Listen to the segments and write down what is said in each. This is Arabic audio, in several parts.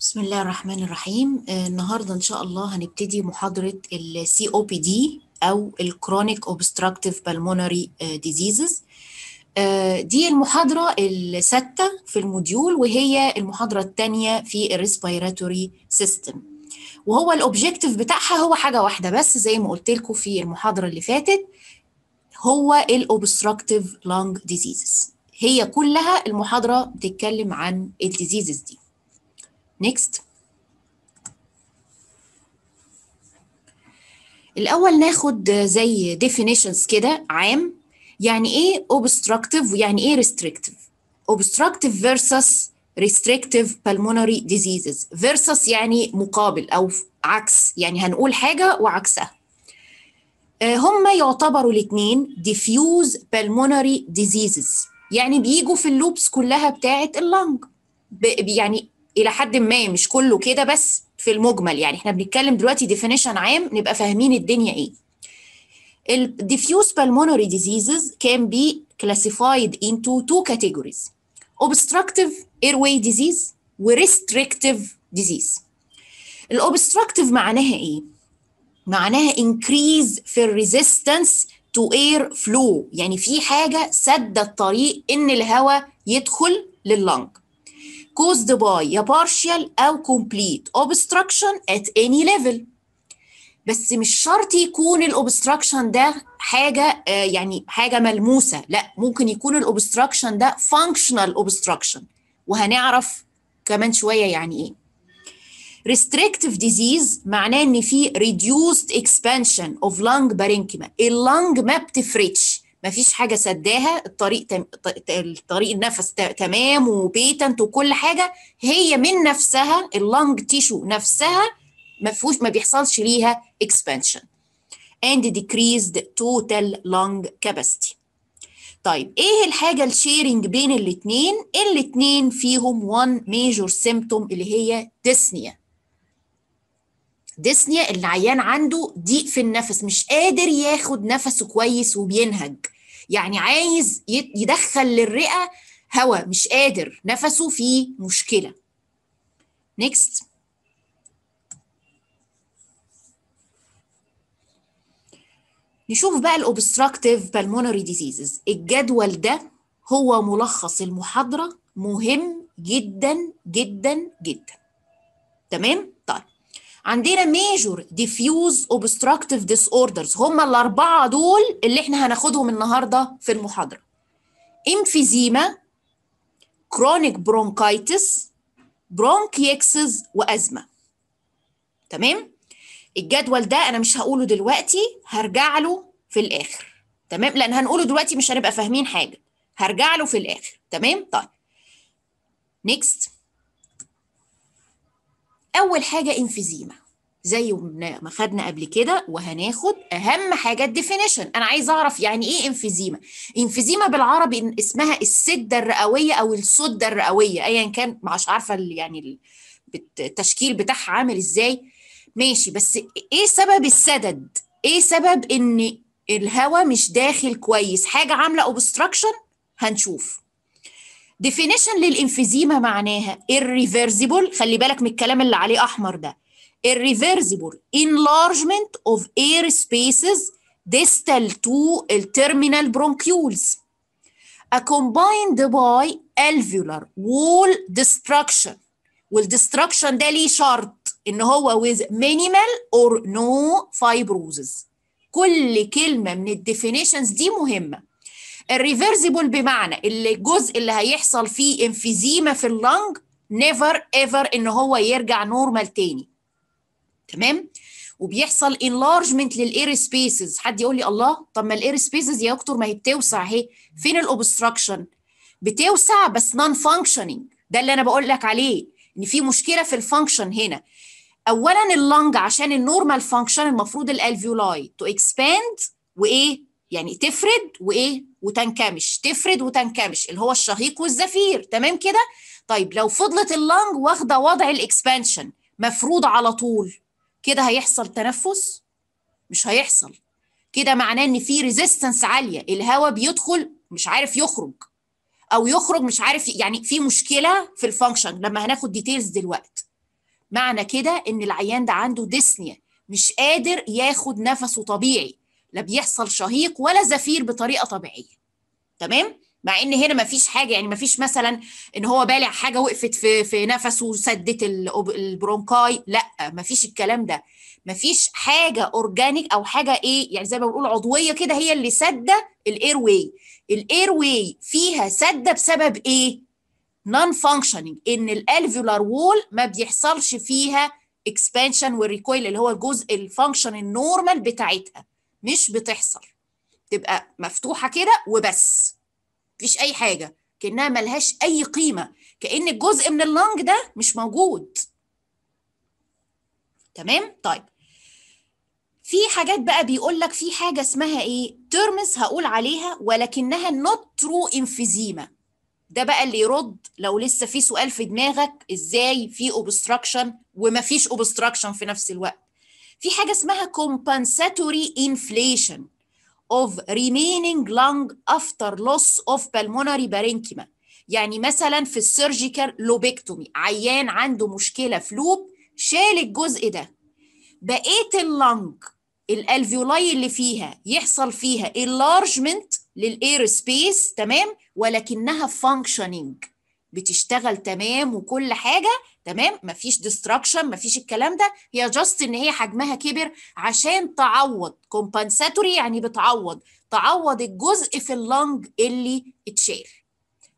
بسم الله الرحمن الرحيم آه، النهارده ان شاء الله هنبتدي محاضره السي او بي دي او الكرونيك اوبستراكتيف بالمونري ديزيزز آه، دي المحاضرة الستة في الموديول وهي المحاضرة الثانية في الريسبيراتوري سيستم وهو الأوبجيكتيف بتاعها هو حاجة واحدة بس زي ما قلت لكم في المحاضرة اللي فاتت هو الأوبستراكتيف لونج ديزيزز هي كلها المحاضرة بتتكلم عن الديزيزز دي نيكست الأول ناخد زي definitions كده عام يعني ايه obstructive ويعني ايه restrictive obstructive versus restrictive pulmonary diseases versus يعني مقابل او عكس يعني هنقول حاجه وعكسها آه، هما يعتبروا الاثنين diffuse pulmonary diseases يعني بيجوا في اللوبس كلها بتاعه اللنج يعني الى حد ما مش كله كده بس في المجمل يعني احنا بنتكلم دلوقتي ديفينيشن عام نبقى فاهمين الدنيا ايه diffuse pulmonary diseases can be classified into two categories obstructive airway disease restrictive disease الاوبستراكتيف معناها ايه معناها increase في resistance to air flow يعني في حاجه سد الطريق ان الهواء يدخل لللنج caused by a partial or complete obstruction at any level بس مش شرط يكون الاوبستراكشن ده حاجه آه، يعني حاجه ملموسه لا ممكن يكون الاوبستراكشن ده فانكشنال اوبستراكشن وهنعرف كمان شويه يعني ايه restrictive disease معناه ان في reduced expansion of lung parenchyma اللنج ما بتفردش مفيش حاجه سداها الطريق تم... الطريق النفس تمام وبيتنت وكل حاجه هي من نفسها اللنج تيشو نفسها ما فيهوش ما بيحصلش ليها expansion and decreased total lung capacity طيب ايه الحاجة الشيرنج بين الاتنين الاتنين فيهم one major symptom اللي هي dyspnea dyspnea اللي عيان عنده ضيق في النفس مش قادر ياخد نفسه كويس وبينهج يعني عايز يدخل للرئة هواء مش قادر نفسه فيه مشكلة next نشوف بقى الاوبستراكتيف بالمونري ديزيزز الجدول ده هو ملخص المحاضرة مهم جدا جدا جدا تمام طيب عندنا ميجور ديفيوز اوبستراكتيف ديس اوردرز هم الاربعه دول اللي احنا هناخدهم النهارده في المحاضره امفيزيما كرونيك برونكايتس برونكيكسز وازمه تمام الجدول ده انا مش هقوله دلوقتي هرجع له في الاخر تمام لان هنقوله دلوقتي مش هنبقى فاهمين حاجه هرجع له في الاخر تمام طيب نيكست اول حاجه انفيزيما زي ما خدنا قبل كده وهناخد اهم حاجه الديفينيشن انا عايز اعرف يعني ايه انفيزيما انفيزيما بالعربي اسمها السده الرئويه او السده الرئويه ايا كان مش عارفه يعني التشكيل بتاعها عامل ازاي ماشي بس ايه سبب السدد ايه سبب ان الهواء مش داخل كويس حاجه عامله اوبستراكشن هنشوف ديفينيشن للانفيزيما معناها irreversible خلي بالك من الكلام اللي عليه احمر ده irreversible enlargement of air spaces distal to التيرمينال bronchioles اكومبايند باي الفيولار وول ديستراكشن والديستراكشن ده ليه شرط ان هو with minimal or no fibrosis كل كلمه من الديفينيشنز دي مهمه الريفرسيبل بمعنى الجزء اللي هيحصل فيه انفيزيما في اللنج نيفر ايفر ان هو يرجع نورمال تاني تمام وبيحصل انلارجمنت للاير سبيسز حد يقول لي الله طب ما الاير سبيسز يا دكتور ما هي بتوسع اهي فين الاوبستراكشن بتوسع بس نون فانكشنينج ده اللي انا بقول لك عليه ان في مشكله في الفانكشن هنا اولا اللنج عشان النورمال فانكشن المفروض الالفيولاي تو اكسباند وايه يعني تفرد وايه وتنكمش تفرد وتنكمش اللي هو الشهيق والزفير تمام كده طيب لو فضلت اللنج واخده وضع الاكسبانشن مفروض على طول كده هيحصل تنفس مش هيحصل كده معناه ان في ريزيستنس عاليه الهواء بيدخل مش عارف يخرج او يخرج مش عارف يعني في مشكله في الفانكشن لما هناخد ديتيلز دلوقتي معنى كده ان العيان ده عنده ديسنيا مش قادر ياخد نفسه طبيعي لا بيحصل شهيق ولا زفير بطريقه طبيعيه تمام مع ان هنا مفيش حاجه يعني مفيش مثلا ان هو بالع حاجه وقفت في في نفسه وسدت البرونكاي لا مفيش الكلام ده مفيش حاجه اورجانيك او حاجه ايه يعني زي ما بنقول عضويه كده هي اللي سده الاير واي الاير واي فيها سده بسبب ايه نون فانكشننج ان الالفيولار وول ما بيحصلش فيها اكسبانشن والريكويل اللي هو الجزء الفانكشن النورمال بتاعتها مش بتحصل تبقى مفتوحه كده وبس مفيش اي حاجه كانها ملهاش اي قيمه كان الجزء من اللنج ده مش موجود تمام طيب في حاجات بقى بيقول لك في حاجه اسمها ايه ترمز هقول عليها ولكنها نوت ترو انفيزيما ده بقى اللي يرد لو لسه في سؤال في دماغك ازاي في اوبستراكشن ومفيش اوبستراكشن في نفس الوقت في حاجه اسمها compensatory inflation of remaining lung after loss of pulmonary parenchyma يعني مثلا في السيرجيكال لوبيكتومي عيان عنده مشكله في لوب شال الجزء ده بقيه اللنج الالفيولاي اللي فيها يحصل فيها enlargement للاير سبيس تمام ولكنها فانكشنينج بتشتغل تمام وكل حاجه تمام مفيش ديستراكشن مفيش الكلام ده هي جاست ان هي حجمها كبر عشان تعوض كومبنساتوري يعني بتعوض تعوض الجزء في اللنج اللي اتشال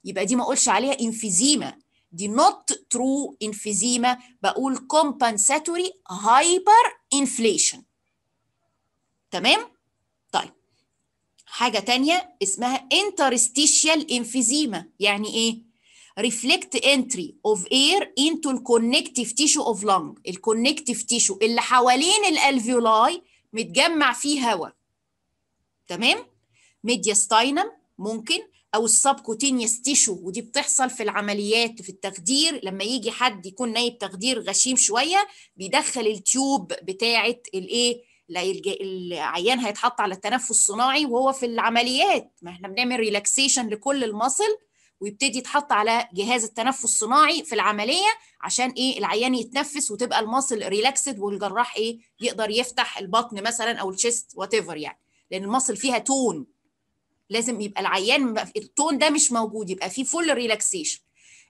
يبقى دي ما اقولش عليها انفيزيما دي نوت ترو انفيزيما بقول كومبنساتوري هايبر انفليشن تمام حاجة تانية اسمها interstitial انفيزيما يعني ايه؟ reflect entry of air into الكونكتيف تيشو اوف لونج الكونكتيف تيشو اللي حوالين الالفيولاي متجمع فيه هواء تمام؟ ميدياستاينم ممكن او السبكوتينيوس تيشو ودي بتحصل في العمليات في التخدير لما يجي حد يكون نايب تخدير غشيم شويه بيدخل التيوب بتاعه الايه العيان هيتحط على التنفس الصناعي وهو في العمليات ما احنا بنعمل ريلاكسيشن لكل المصل ويبتدي يتحط على جهاز التنفس الصناعي في العمليه عشان ايه العيان يتنفس وتبقى المصل ريلاكسد والجراح ايه يقدر يفتح البطن مثلا او الشيست وات يعني لان المصل فيها تون لازم يبقى العيان التون ده مش موجود يبقى فيه فول ريلاكسيشن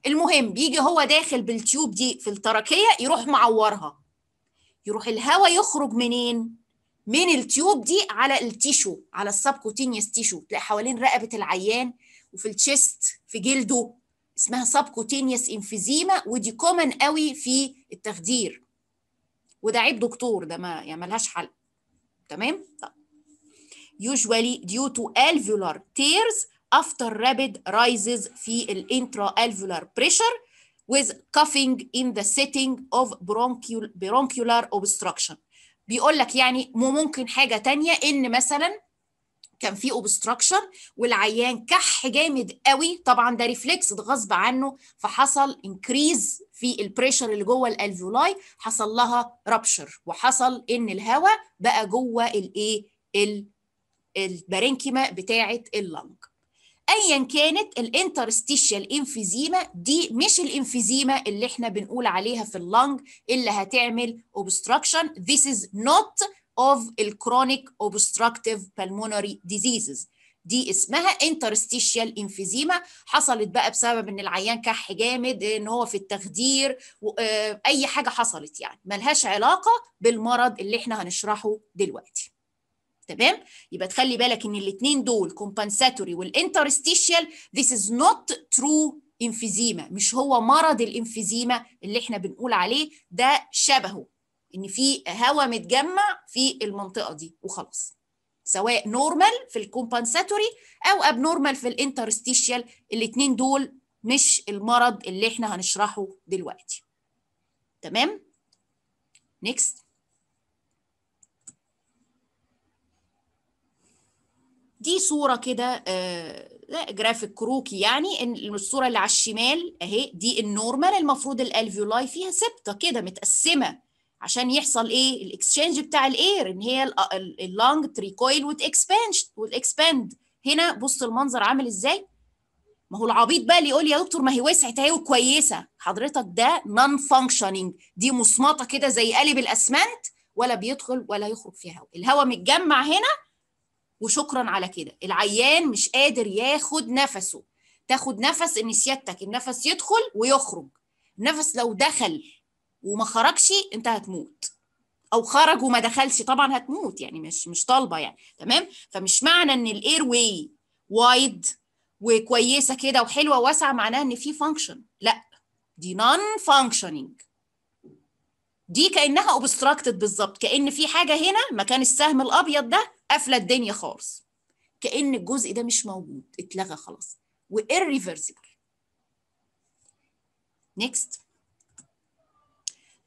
المهم بيجي هو داخل بالتيوب دي في التركيه يروح معورها يروح الهواء يخرج منين من التيوب دي على التيشو على السبكوتينيوس تيشو تلاقي حوالين رقبه العيان وفي التشيست في جلده اسمها سبكوتينيوس انفيزيما ودي كومن قوي في التخدير وده عيب دكتور ده ما يعني ملهاش حل تمام يوجوالي طيب. usually due to alveolar tears after rapid rises في ال الفيولار pressure with coughing in the setting of bronchial, bronchial obstruction بيقول لك يعني مو ممكن حاجه تانية ان مثلا كان في اوبستراكشن والعيان كح جامد قوي طبعا ده ريفلكس ده غصب عنه فحصل انكريز في البريشر اللي جوه الالفيولاي حصل لها رابشر وحصل ان الهواء بقى جوه الايه البارينكيما بتاعه اللنج ايا كانت الانترستيشال انفيزيما دي مش الانفيزيما اللي احنا بنقول عليها في اللنج اللي هتعمل obstruction this is not of الكرونيك obstructive pulmonary diseases دي اسمها انترستيشال انفيزيما حصلت بقى بسبب ان العيان كح جامد ان هو في التخدير آه، اي حاجه حصلت يعني ملهاش علاقه بالمرض اللي احنا هنشرحه دلوقتي تمام يبقى تخلي بالك ان الاثنين دول compensatory والانترستيشيال this is not true emphysema مش هو مرض الانفيزيما اللي احنا بنقول عليه ده شبهه ان في هواء متجمع في المنطقه دي وخلاص سواء نورمال في الكومبنساتوري او نورمال في الانترستيشيال الاثنين دول مش المرض اللي احنا هنشرحه دلوقتي تمام نيكست دي صورة كده آه، لا جرافيك كروكي يعني ان الصورة اللي على الشمال اهي دي النورمال المفروض الالفيولاي فيها ثابتة كده متقسمة عشان يحصل ايه الاكسشينج بتاع الاير ان هي اللانج تريكويل وتكسباند هنا بص المنظر عامل ازاي ما هو العبيط بقى اللي يقول يا دكتور ما هي وسعت اهي وكويسه حضرتك ده نون فانكشننج دي مصمطه كده زي قالب الاسمنت ولا بيدخل ولا يخرج فيها هواء الهواء متجمع هنا وشكرا على كده العيان مش قادر ياخد نفسه تاخد نفس ان سيادتك النفس يدخل ويخرج النفس لو دخل وما خرجش انت هتموت او خرج وما دخلش طبعا هتموت يعني مش مش طالبه يعني تمام فمش معنى ان الاير واي وايد وكويسه كده وحلوه واسعه معناها ان في فانكشن لا دي نون فانكشنينج دي كانها اوبستراكتد بالظبط كان في حاجه هنا مكان السهم الابيض ده قافله الدنيا خالص كان الجزء ده مش موجود اتلغى خلاص وإرريفرسيبل نيكست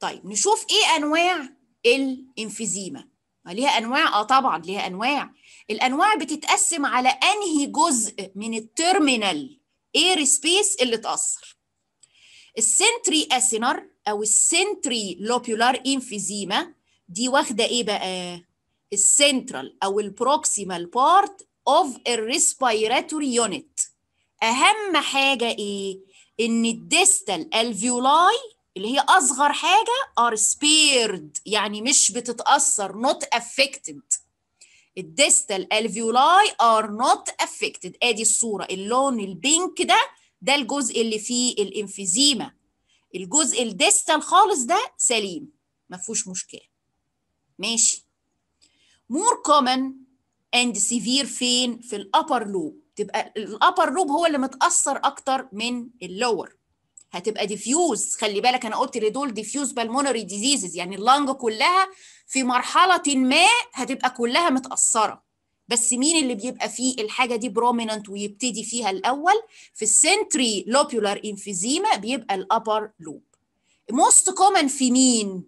طيب نشوف ايه انواع الانفيزيما ليها انواع اه طبعا ليها انواع الانواع بتتقسم على انهي جزء من التيرمينال اير سبيس اللي اتاثر السنتري اسينر او السنتري لوبولار انفيزيما دي واخده ايه بقى السنترال او البروكسيمال بارت اوف الريسبيراتوري يونت اهم حاجه ايه ان الديستال الفيولاي اللي هي اصغر حاجه ار سبيرد يعني مش بتتاثر نوت افكتد الديستال الفيولاي ار نوت افكتد ادي الصوره اللون البينك ده ده الجزء اللي فيه الانفيزيما الجزء الديستال خالص ده سليم ما فيهوش مشكله ماشي more common and severe فين في الابر لوب تبقى الابر لوب هو اللي متاثر اكتر من اللور هتبقى ديفيوز خلي بالك انا قلت لدول ديفيوز بالمونري ديزيزز يعني اللنج كلها في مرحله ما هتبقى كلها متاثره بس مين اللي بيبقى فيه الحاجه دي بروميننت ويبتدي فيها الاول في السنتري لوبولار انفيزيما بيبقى الابر لوب موست كومن في مين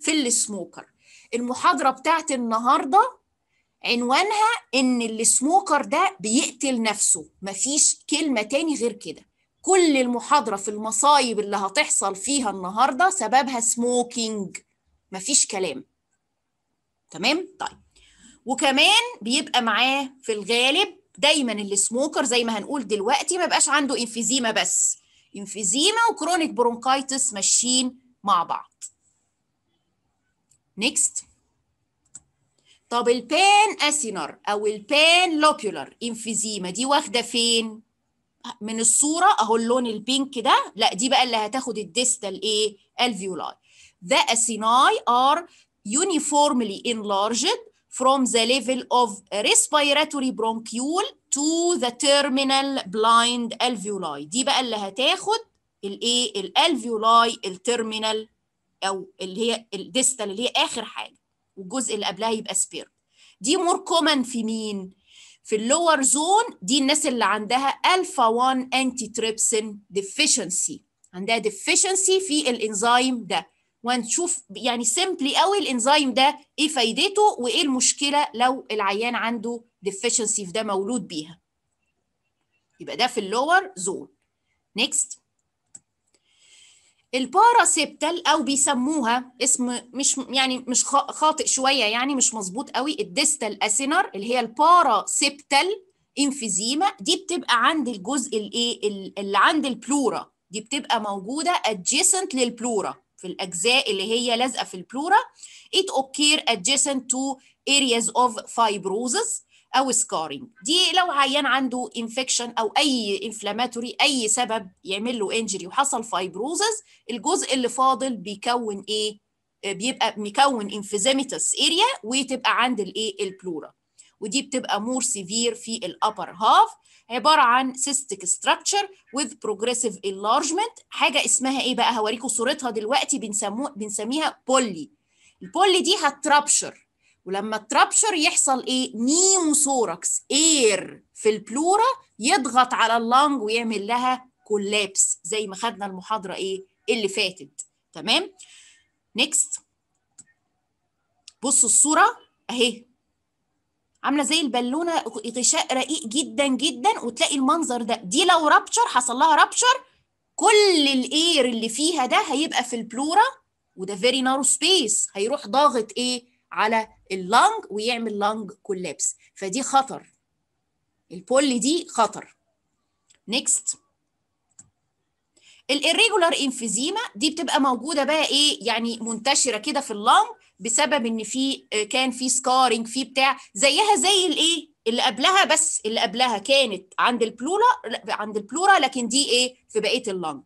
في السموكر المحاضره بتاعت النهارده عنوانها ان السموكر ده بيقتل نفسه مفيش كلمه تاني غير كده كل المحاضره في المصايب اللي هتحصل فيها النهارده سببها سموكينج مفيش كلام تمام طيب وكمان بيبقى معاه في الغالب دايما السموكر زي ما هنقول دلوقتي ما بقاش عنده انفيزيما بس انفيزيما وكرونيك برونكايتس ماشيين مع بعض Next. طب البان اسينر او البان لوبيولار انفيزيما دي واخده فين؟ من الصوره اهو اللون البينك ده لا دي بقى اللي هتاخد الديستال ايه؟ الفيولاي. The acini are uniformly enlarged from the level of respiratory bronchiole to the terminal blind alveoli دي بقى اللي هتاخد الايه الالفيولاي التيرمينال او اللي هي الديستال اللي هي اخر حاجه والجزء اللي قبلها يبقى سبير دي مور كومن في مين في اللور زون دي الناس اللي عندها الفا 1 انتي تريبسين ديفيشنسي عندها ديفيشنسي في الانزيم ده وهنشوف يعني سيمبلي قوي الانزيم ده ايه فايدته وايه المشكله لو العيان عنده ديفيشنسي في ده مولود بيها يبقى ده في اللور زون نيكست الباراسيبتال او بيسموها اسم مش يعني مش خاطئ شويه يعني مش مظبوط قوي الديستال اسينر اللي هي الباراسيبتال انفيزيما دي بتبقى عند الجزء الايه اللي عند البلورا دي بتبقى موجوده ادجيسنت للبلورا في الاجزاء اللي هي لازقه في البلورا it occur adjacent to areas of fibrosis او سكارينج دي لو عيان عنده انفكشن او اي انفلاماتوري اي سبب يعمل له انجري وحصل فايبروزز الجزء اللي فاضل بيكون ايه بيبقى مكون انفيزيميتس اريا وتبقى عند الايه البلورا ودي بتبقى مور سيفير في الابر هاف عباره عن سيستيك ستراكشر وذ بروجريسيف انلارجمنت حاجه اسمها ايه بقى هوريكم صورتها دلوقتي بنسموه بنسميها بولي البولي دي هترابشر ولما الترابشر يحصل ايه نيموثوركس اير في البلورا يضغط على اللنج ويعمل لها كولابس زي ما خدنا المحاضره ايه اللي فاتت تمام نيكست بصوا الصوره اهي عامله زي البالونه غشاء رقيق جدا جدا وتلاقي المنظر ده دي لو رابشر حصل لها رابشر كل الاير اللي فيها ده هيبقى في البلورا وده فيري نارو سبيس هيروح ضاغط ايه على اللنج ويعمل لنج كولابس فدي خطر البول دي خطر نيكست الirregular انفيزيما دي بتبقى موجوده بقى ايه يعني منتشره كده في اللنج بسبب ان في آه، كان في سكارنج في بتاع زيها زي الايه اللي قبلها بس اللي قبلها كانت عند البلورا عند البلورا لكن دي ايه في بقيه اللنج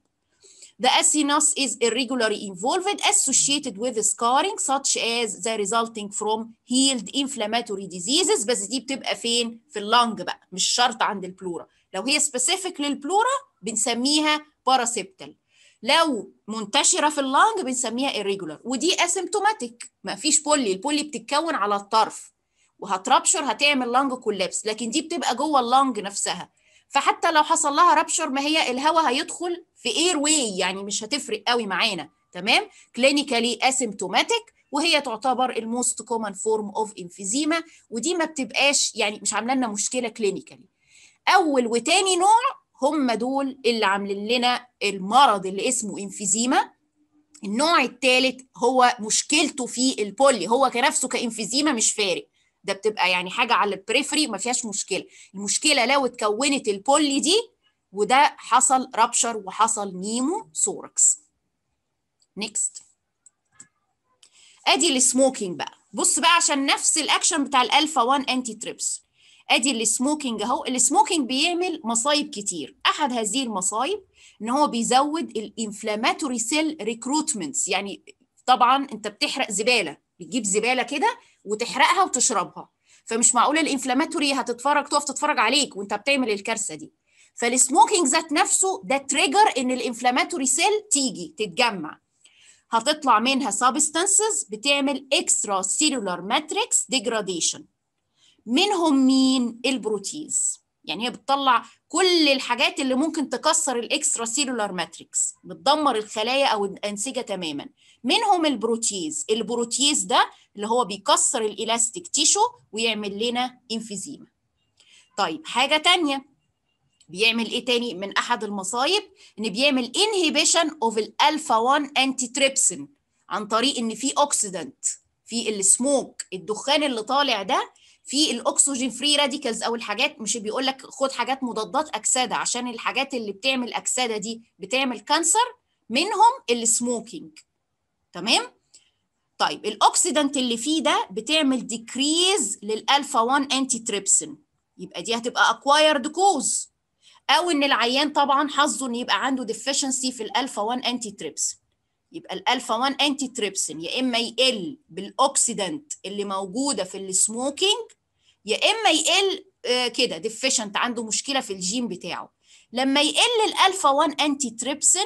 The acinus e is irregularly involved associated with scarring such as the resulting from healed inflammatory diseases بس دي بتبقى فين؟ في اللنج بقى مش شرط عند البلورا لو هي specific للبلورا بنسميها باراسيبتال لو منتشره في اللنج بنسميها irregular ودي asymptomatic ما فيش بولي البولي بتتكون على الطرف وهتربشر هتعمل لنج كولابس لكن دي بتبقى جوه اللنج نفسها فحتى لو حصل لها رابشر ما هي الهواء هيدخل في اير واي يعني مش هتفرق قوي معانا تمام كلينيكالي اسيمتوماتيك وهي تعتبر الموست كومن فورم اوف انفيزيما ودي ما بتبقاش يعني مش عامله لنا مشكله كلينيكالي اول وتاني نوع هم دول اللي عاملين لنا المرض اللي اسمه انفيزيما النوع الثالث هو مشكلته في البولي هو كنفسه كانفيزيما مش فارق ده بتبقى يعني حاجه على البريفري ما فيهاش مشكله المشكله لو اتكونت البولي دي وده حصل رابشر وحصل نيمو سوركس نيكست ادي السموكينج بقى بص بقى عشان نفس الاكشن بتاع الالفا 1 انتي تريبس ادي السموكينج اهو السموكينج بيعمل مصايب كتير احد هذه المصايب ان هو بيزود الانفلاماتوري سيل ريكروتمنتس يعني طبعا انت بتحرق زباله بتجيب زباله كده وتحرقها وتشربها فمش معقول الانفلاماتوري هتتفرج تقف تتفرج عليك وانت بتعمل الكارثه دي فالسموكينج ذات نفسه ده تريجر ان الانفلاماتوري سيل تيجي تتجمع هتطلع منها سبستانسز بتعمل اكسترا سيلولار ماتريكس ديجراديشن منهم مين البروتيز يعني هي بتطلع كل الحاجات اللي ممكن تكسر الاكسترا سيلولار ماتريكس بتدمر الخلايا او الانسجه تماما منهم البروتيز البروتيز ده اللي هو بيكسر الالاستيك تيشو ويعمل لنا انفيزيما طيب حاجه تانية بيعمل ايه تاني من احد المصايب ان بيعمل انهيبيشن اوف الالفا 1 انتي تريبسين عن طريق ان في اوكسيدنت في السموك الدخان اللي طالع ده في الاكسجين فري راديكلز او الحاجات مش بيقول لك خد حاجات مضادات اكسده عشان الحاجات اللي بتعمل اكسده دي بتعمل كانسر منهم السموكينج تمام طيب الاوكسيدنت اللي فيه ده بتعمل ديكريز للالفا 1 انتي تريبسين يبقى دي هتبقى اكوايرد كوز او ان العيان طبعا حظه ان يبقى عنده ديفيشنسي في الالفا 1 انتي تريبسين يبقى الالفا 1 انتي تريبسين يا اما يقل بالاوكسيدنت اللي موجوده في السموكينج يا اما يقل آه، كده ديفيشنت عنده مشكله في الجين بتاعه لما يقل الالفا 1 انتي تريبسين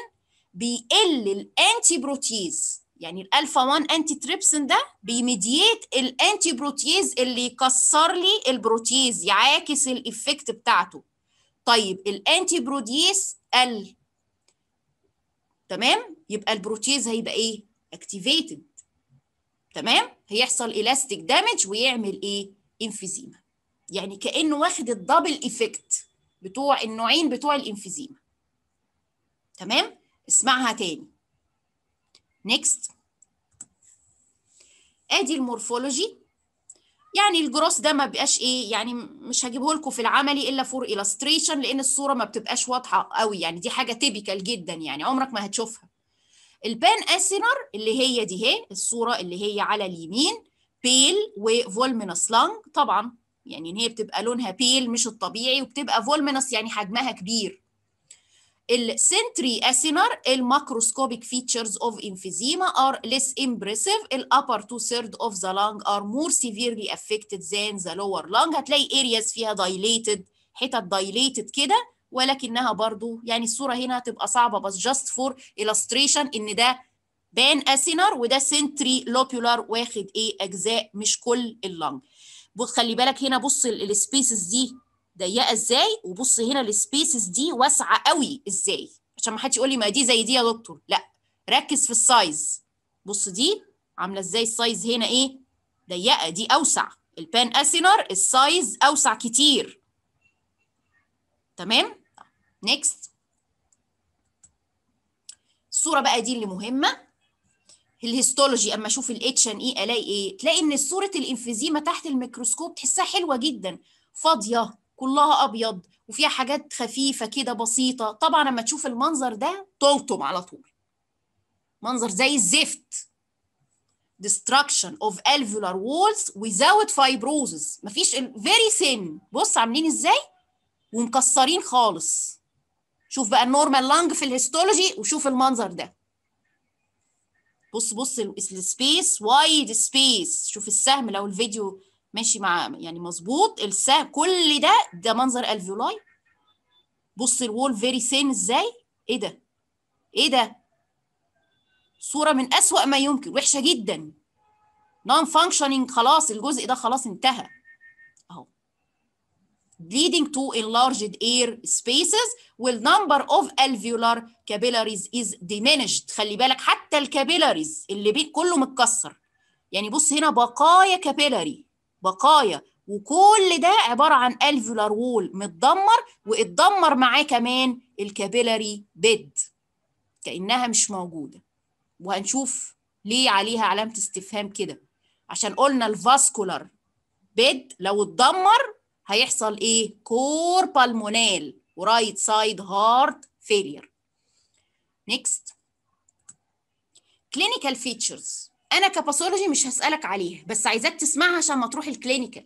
بيقل الانتي بروتيز يعني الالفا 1 انتي تريبسين ده بيميديت الانتي بروتيز اللي يكسر لي البروتيز يعاكس الايفكت بتاعته طيب الانتي بروتيز قل تمام يبقى البروتيز هيبقى ايه اكتيفيتد تمام هيحصل الاستيك دامج ويعمل ايه انفيزيما يعني كانه واخد الدبل ايفكت بتوع النوعين بتوع الانفيزيما تمام اسمعها تاني نيكست ادي المورفولوجي يعني الجروس ده ما بقاش ايه يعني مش هجيبه لكم في العملي الا فور الستريشن لان الصوره ما بتبقاش واضحه قوي يعني دي حاجه تيبيكال جدا يعني عمرك ما هتشوفها البان اسينر اللي هي دي هي الصوره اللي هي على اليمين بيل وفولمينس لانج طبعا يعني ان هي بتبقى لونها بيل مش الطبيعي وبتبقى فولمينس يعني حجمها كبير السنتري اسينر الماكروسكوبيك فيتشرز اوف انفيزيما ار ليس امبرسيف ال upper two اوف of the lung are more severely affected than the lower lung هتلاقي ارياز فيها dilated حتت dilated كده ولكنها برضو يعني الصورة هنا هتبقى صعبة بس جاست فور illustration إن ده بان أسينر وده سنتري لوبيولار واخد إيه أجزاء مش كل اللنج خلي بالك هنا بص السبيسز دي ضيقه ازاي وبص هنا السبيسز دي واسعه قوي ازاي عشان ما حدش يقول لي ما دي زي دي يا دكتور لا ركز في السايز بص دي عامله ازاي السايز هنا ايه ضيقه دي اوسع البان اسينر السايز اوسع كتير تمام نيكست الصوره بقى دي اللي مهمه الهيستولوجي اما اشوف الاتش ان اي e الاقي ايه تلاقي ان صوره الانفيزيما تحت الميكروسكوب تحسها حلوه جدا فاضيه كلها ابيض وفيها حاجات خفيفه كده بسيطه طبعا لما تشوف المنظر ده طلطم على طول منظر زي الزفت destruction of alveolar walls without fibrosis مفيش very thin بص عاملين ازاي ومكسرين خالص شوف بقى النورمال لانج في الهيستولوجي وشوف المنظر ده بص بص السبيس وايد سبيس شوف السهم لو الفيديو ماشي مع يعني مظبوط السام كل ده ده منظر الفيولاي بص الوول فيري سين ازاي ايه ده ايه ده صوره من اسوأ ما يمكن وحشه جدا نون فانكشنينج خلاص الجزء ده خلاص انتهى اهو leading to enlarged air spaces will number of alveolar capillaries is diminished خلي بالك حتى الكابيلاريز اللي بين كله متكسر يعني بص هنا بقايا كابيلاري بقايا وكل ده عباره عن الفيولار وول متدمر واتدمر معاه كمان الكابيلاري بيد كانها مش موجوده وهنشوف ليه عليها علامه استفهام كده عشان قلنا الفاسكولار بيد لو اتدمر هيحصل ايه كور بالمونال ورايت سايد هارت فيلير نيكست كلينيكال فيتشرز انا كباثولوجي مش هسالك عليها بس عايزاك تسمعها عشان ما تروح الكلينيكال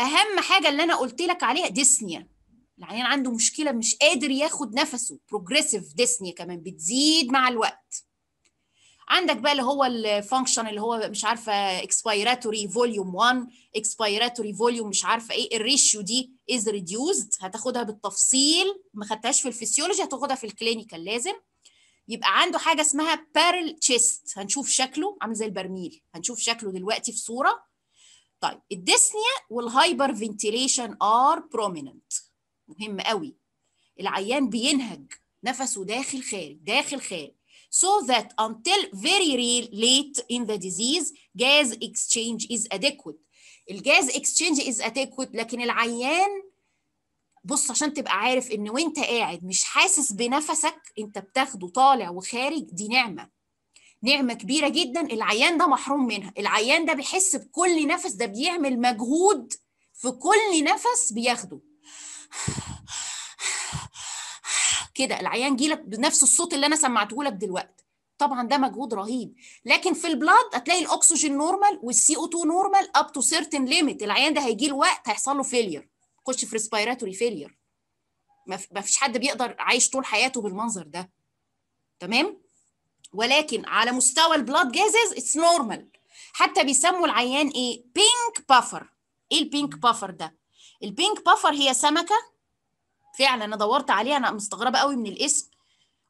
اهم حاجه اللي انا قلت لك عليها ديسنيا العيان عنده مشكله مش قادر ياخد نفسه بروجريسيف ديسنيا كمان بتزيد مع الوقت عندك بقى اللي هو الفانكشن اللي هو مش عارفه اكسبيراتوري فوليوم 1 اكسبيراتوري فوليوم مش عارفه ايه الريشيو دي از ريديوزد هتاخدها بالتفصيل ما خدتهاش في الفسيولوجي هتاخدها في الكلينيكال لازم يبقى عنده حاجه اسمها بارل تشيست هنشوف شكله عامل زي البرميل هنشوف شكله دلوقتي في صوره طيب الديسنيا والهايبر فنتيليشن ار بروميننت مهم قوي العيان بينهج نفسه داخل خارج داخل خارج so that until very late in the disease gas exchange is adequate الجاز exchange is adequate لكن العيان بص عشان تبقى عارف ان وانت قاعد مش حاسس بنفسك انت بتاخده طالع وخارج دي نعمه نعمه كبيره جدا العيان ده محروم منها العيان ده بيحس بكل نفس ده بيعمل مجهود في كل نفس بياخده كده العيان جيلك بنفس الصوت اللي انا سمعته لك دلوقتي طبعا ده مجهود رهيب لكن في البلاد هتلاقي الاكسجين نورمال والسي او 2 نورمال اب تو سيرتن ليميت العيان ده هيجي له وقت هيحصل له فيلير تخش في ريسبيراتوري فيلير ما فيش حد بيقدر عايش طول حياته بالمنظر ده تمام ولكن على مستوى البلاد جازز اتس نورمال حتى بيسموا العيان ايه بينك بافر ايه البينك بافر ده البينك بافر هي سمكه فعلا انا دورت عليها انا مستغربه قوي من الاسم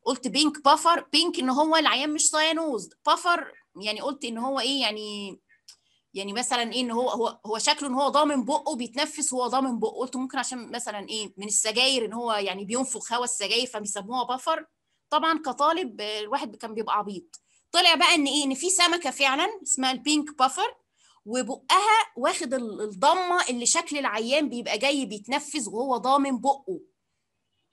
قلت بينك بافر بينك ان هو العيان مش ساينوز بافر يعني قلت ان هو ايه يعني يعني مثلا ايه ان هو هو هو شكله ان هو ضامن بقه بيتنفس وهو ضامن بقه قلت ممكن عشان مثلا ايه من السجاير ان هو يعني بينفخ هواء السجاير فبيسموها بفر طبعا كطالب الواحد كان بيبقى عبيط طلع بقى ان ايه ان في سمكه فعلا اسمها البينك بافر وبقها واخد الضمه اللي شكل العيان بيبقى جاي بيتنفس وهو ضامن بقه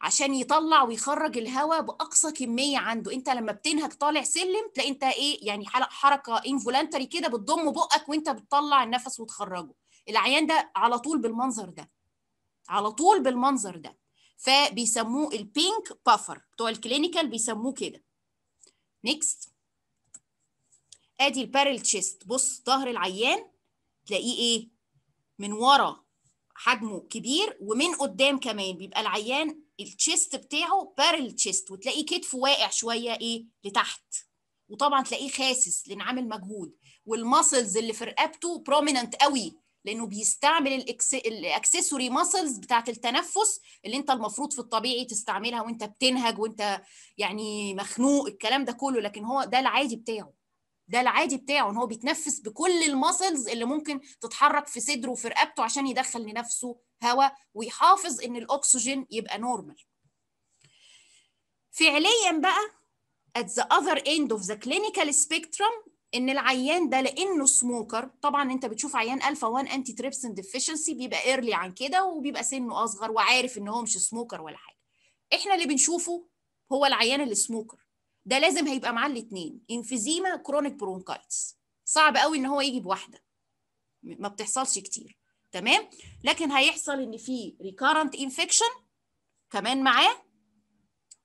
عشان يطلع ويخرج الهواء باقصى كميه عنده انت لما بتنهك طالع سلم تلاقي انت ايه يعني حركه انفولانتري كده بتضم بقك وانت بتطلع النفس وتخرجه العيان ده على طول بالمنظر ده على طول بالمنظر ده فبيسموه البينك بافر بتوع الكلينيكال بيسموه كده نيكست ادي البارل تشيست بص ظهر العيان تلاقيه ايه من ورا حجمه كبير ومن قدام كمان بيبقى العيان التشيست بتاعه بارل تشيست وتلاقيه كتفه واقع شويه ايه لتحت وطبعا تلاقيه خاسس لان عامل مجهود والماسلز اللي في رقبته بروميننت قوي لانه بيستعمل الاكسسوري ماسلز بتاعه التنفس اللي انت المفروض في الطبيعي تستعملها وانت بتنهج وانت يعني مخنوق الكلام ده كله لكن هو ده العادي بتاعه ده العادي بتاعه ان هو بيتنفس بكل المسلز اللي ممكن تتحرك في صدره وفي رقبته عشان يدخل لنفسه هواء ويحافظ ان الاكسجين يبقى نورمال فعليا بقى at the other end of the clinical spectrum ان العيان ده لانه سموكر طبعا انت بتشوف عيان الفا 1 انتي تريبسن ديفيشنسي بيبقى ايرلي عن كده وبيبقى سنه اصغر وعارف ان هو مش سموكر ولا حاجه احنا اللي بنشوفه هو العيان اللي سموكر ده لازم هيبقى معاه الاثنين انفيزيما كرونيك برونكايتس صعب قوي ان هو يجي بواحده ما بتحصلش كتير تمام لكن هيحصل ان في ريكارنت انفكشن كمان معاه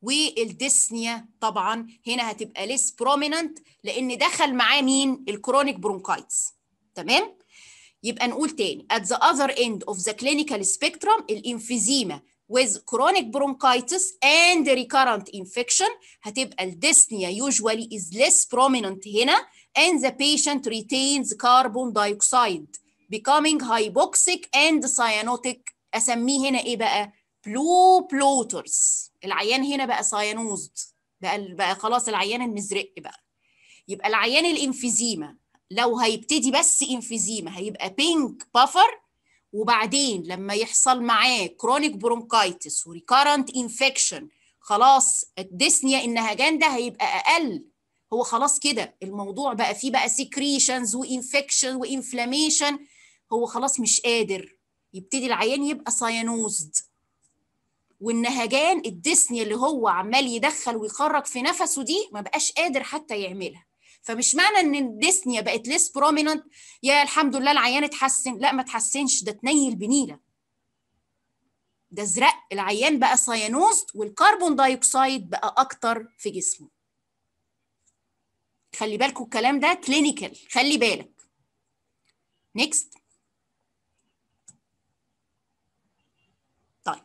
والديسنيا طبعا هنا هتبقى ليس بروميننت لان دخل معاه مين الكرونيك برونكايتس تمام يبقى نقول تاني at the other end of the clinical spectrum الانفيزيما with chronic bronchitis and recurrent infection هتبقى dyspnea usually is less prominent هنا and the patient retains carbon dioxide becoming hypoxic and cyanotic اسميه هنا ايه بقى blue bloaters العيان هنا بقى cyanosed بقى بقى خلاص العيان المزرق بقى يبقى العيان الانفيزيما لو هيبتدي بس انفيزيما هيبقى pink buffer وبعدين لما يحصل معاه كرونيك برونكايتس وريكارنت انفكشن خلاص الديسنيا النهجان ده هيبقى اقل هو خلاص كده الموضوع بقى فيه بقى سكريشنز وانفكشن وانفلاميشن هو خلاص مش قادر يبتدي العيان يبقى ساينوزد والنهجان الديسنيا اللي هو عمال يدخل ويخرج في نفسه دي ما بقاش قادر حتى يعملها فمش معنى ان الدسنيا بقت ليس بروميننت يا الحمد لله العيان اتحسن لا ما اتحسنش ده تنيل بنيله ده ازرق العيان بقى سيانوزد والكربون دايوكسيد بقى اكتر في جسمه خلي بالكم الكلام ده كلينيكال خلي بالك نيكست طيب.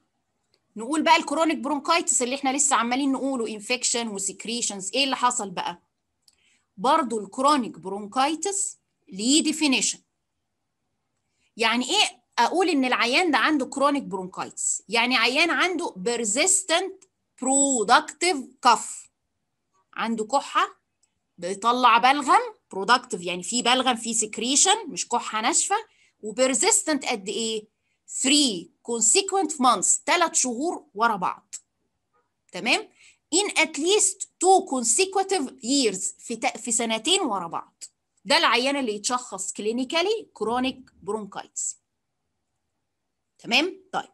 نقول بقى الكرونيك برونكايتس اللي احنا لسه عمالين نقوله انفكشن وسكريشنز ايه اللي حصل بقى برضو الكرونيك برونكايتس ليه ديفينيشن يعني ايه اقول ان العيان ده عنده كرونيك برونكايتس يعني عيان عنده بيرزيستنت برودكتيف كف عنده كحه بيطلع بلغم برودكتيف يعني في بلغم في سكريشن مش كحه ناشفه وبيرزيستنت قد ايه 3 consequent months 3 شهور ورا بعض تمام in at least two consecutive years في في سنتين ورا بعض ده العيان اللي يتشخص كلينيكالي كرونيك برونكايتس تمام طيب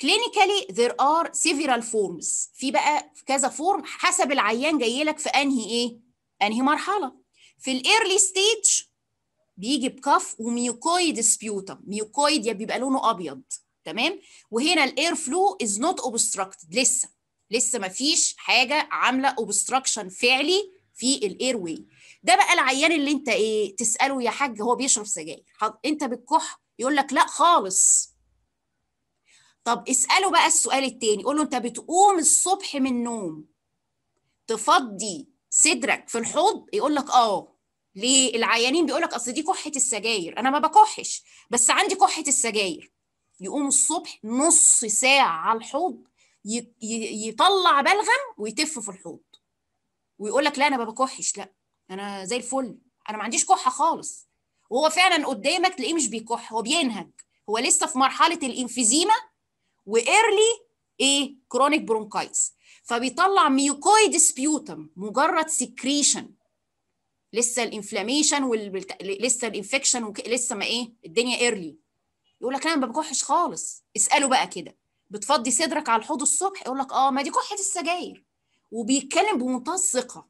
كلينيكالي there are several forms في بقى كذا فورم حسب العيان جاي لك في انهي ايه انهي مرحله في الايرلي ستيج بيجي بكف وميوكويد سبيوتم ميوكويد يا بيبقى لونه ابيض تمام وهنا الاير فلو از نوت اوبستراكتد لسه لسه ما فيش حاجه عامله اوبستراكشن فعلي في الاير واي ده بقى العيان اللي انت ايه تساله يا حاج هو بيشرب سجاير انت بتكح يقول لك لا خالص طب اساله بقى السؤال الثاني قول له انت بتقوم الصبح من النوم تفضي صدرك في الحوض يقول لك اه ليه العيانين بيقول لك اصل دي كحه السجاير انا ما بكحش بس عندي كحه السجاير يقوم الصبح نص ساعه على الحوض يطلع بلغم ويتف في الحوض ويقول لك لا انا ما بكحش لا انا زي الفل انا ما عنديش كحه خالص وهو فعلا قدامك تلاقيه مش بيكح هو بينهج هو لسه في مرحله الانفيزيما وايرلي ايه كرونيك برونكايتس فبيطلع ميوكويد سبيوتم مجرد سكريشن لسه الانفلاميشن وال... لسه الانفكشن لسه ما ايه الدنيا ايرلي يقول لك لا انا ما بكحش خالص اساله بقى كده بتفضي صدرك على الحوض الصبح يقول لك اه ما دي كحه السجاير وبيتكلم بمنتهى الثقه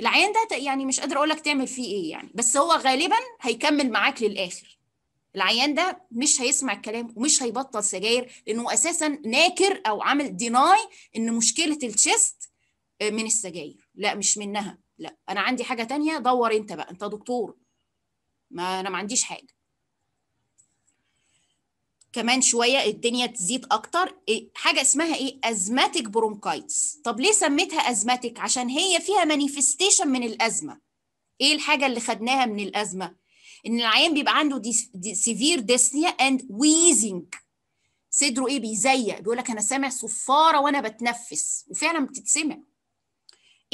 العيان ده يعني مش قادر اقول لك تعمل فيه ايه يعني بس هو غالبا هيكمل معاك للاخر العيان ده مش هيسمع الكلام ومش هيبطل سجاير لانه اساسا ناكر او عامل ديناي ان مشكله الشيست آه، من السجاير لا مش منها لا انا عندي حاجه تانية دور انت بقى انت دكتور ما انا ما عنديش حاجه كمان شويه الدنيا تزيد اكتر إيه، حاجه اسمها ايه ازماتيك برونكايتس طب ليه سميتها ازماتيك عشان هي فيها مانيفستيشن من الازمه ايه الحاجه اللي خدناها من الازمه ان العيان بيبقى عنده دي دي سيفير ديسنيا اند ويزنج صدره ايه بيزيق بيقول لك انا سامع صفاره وانا بتنفس وفعلا بتتسمع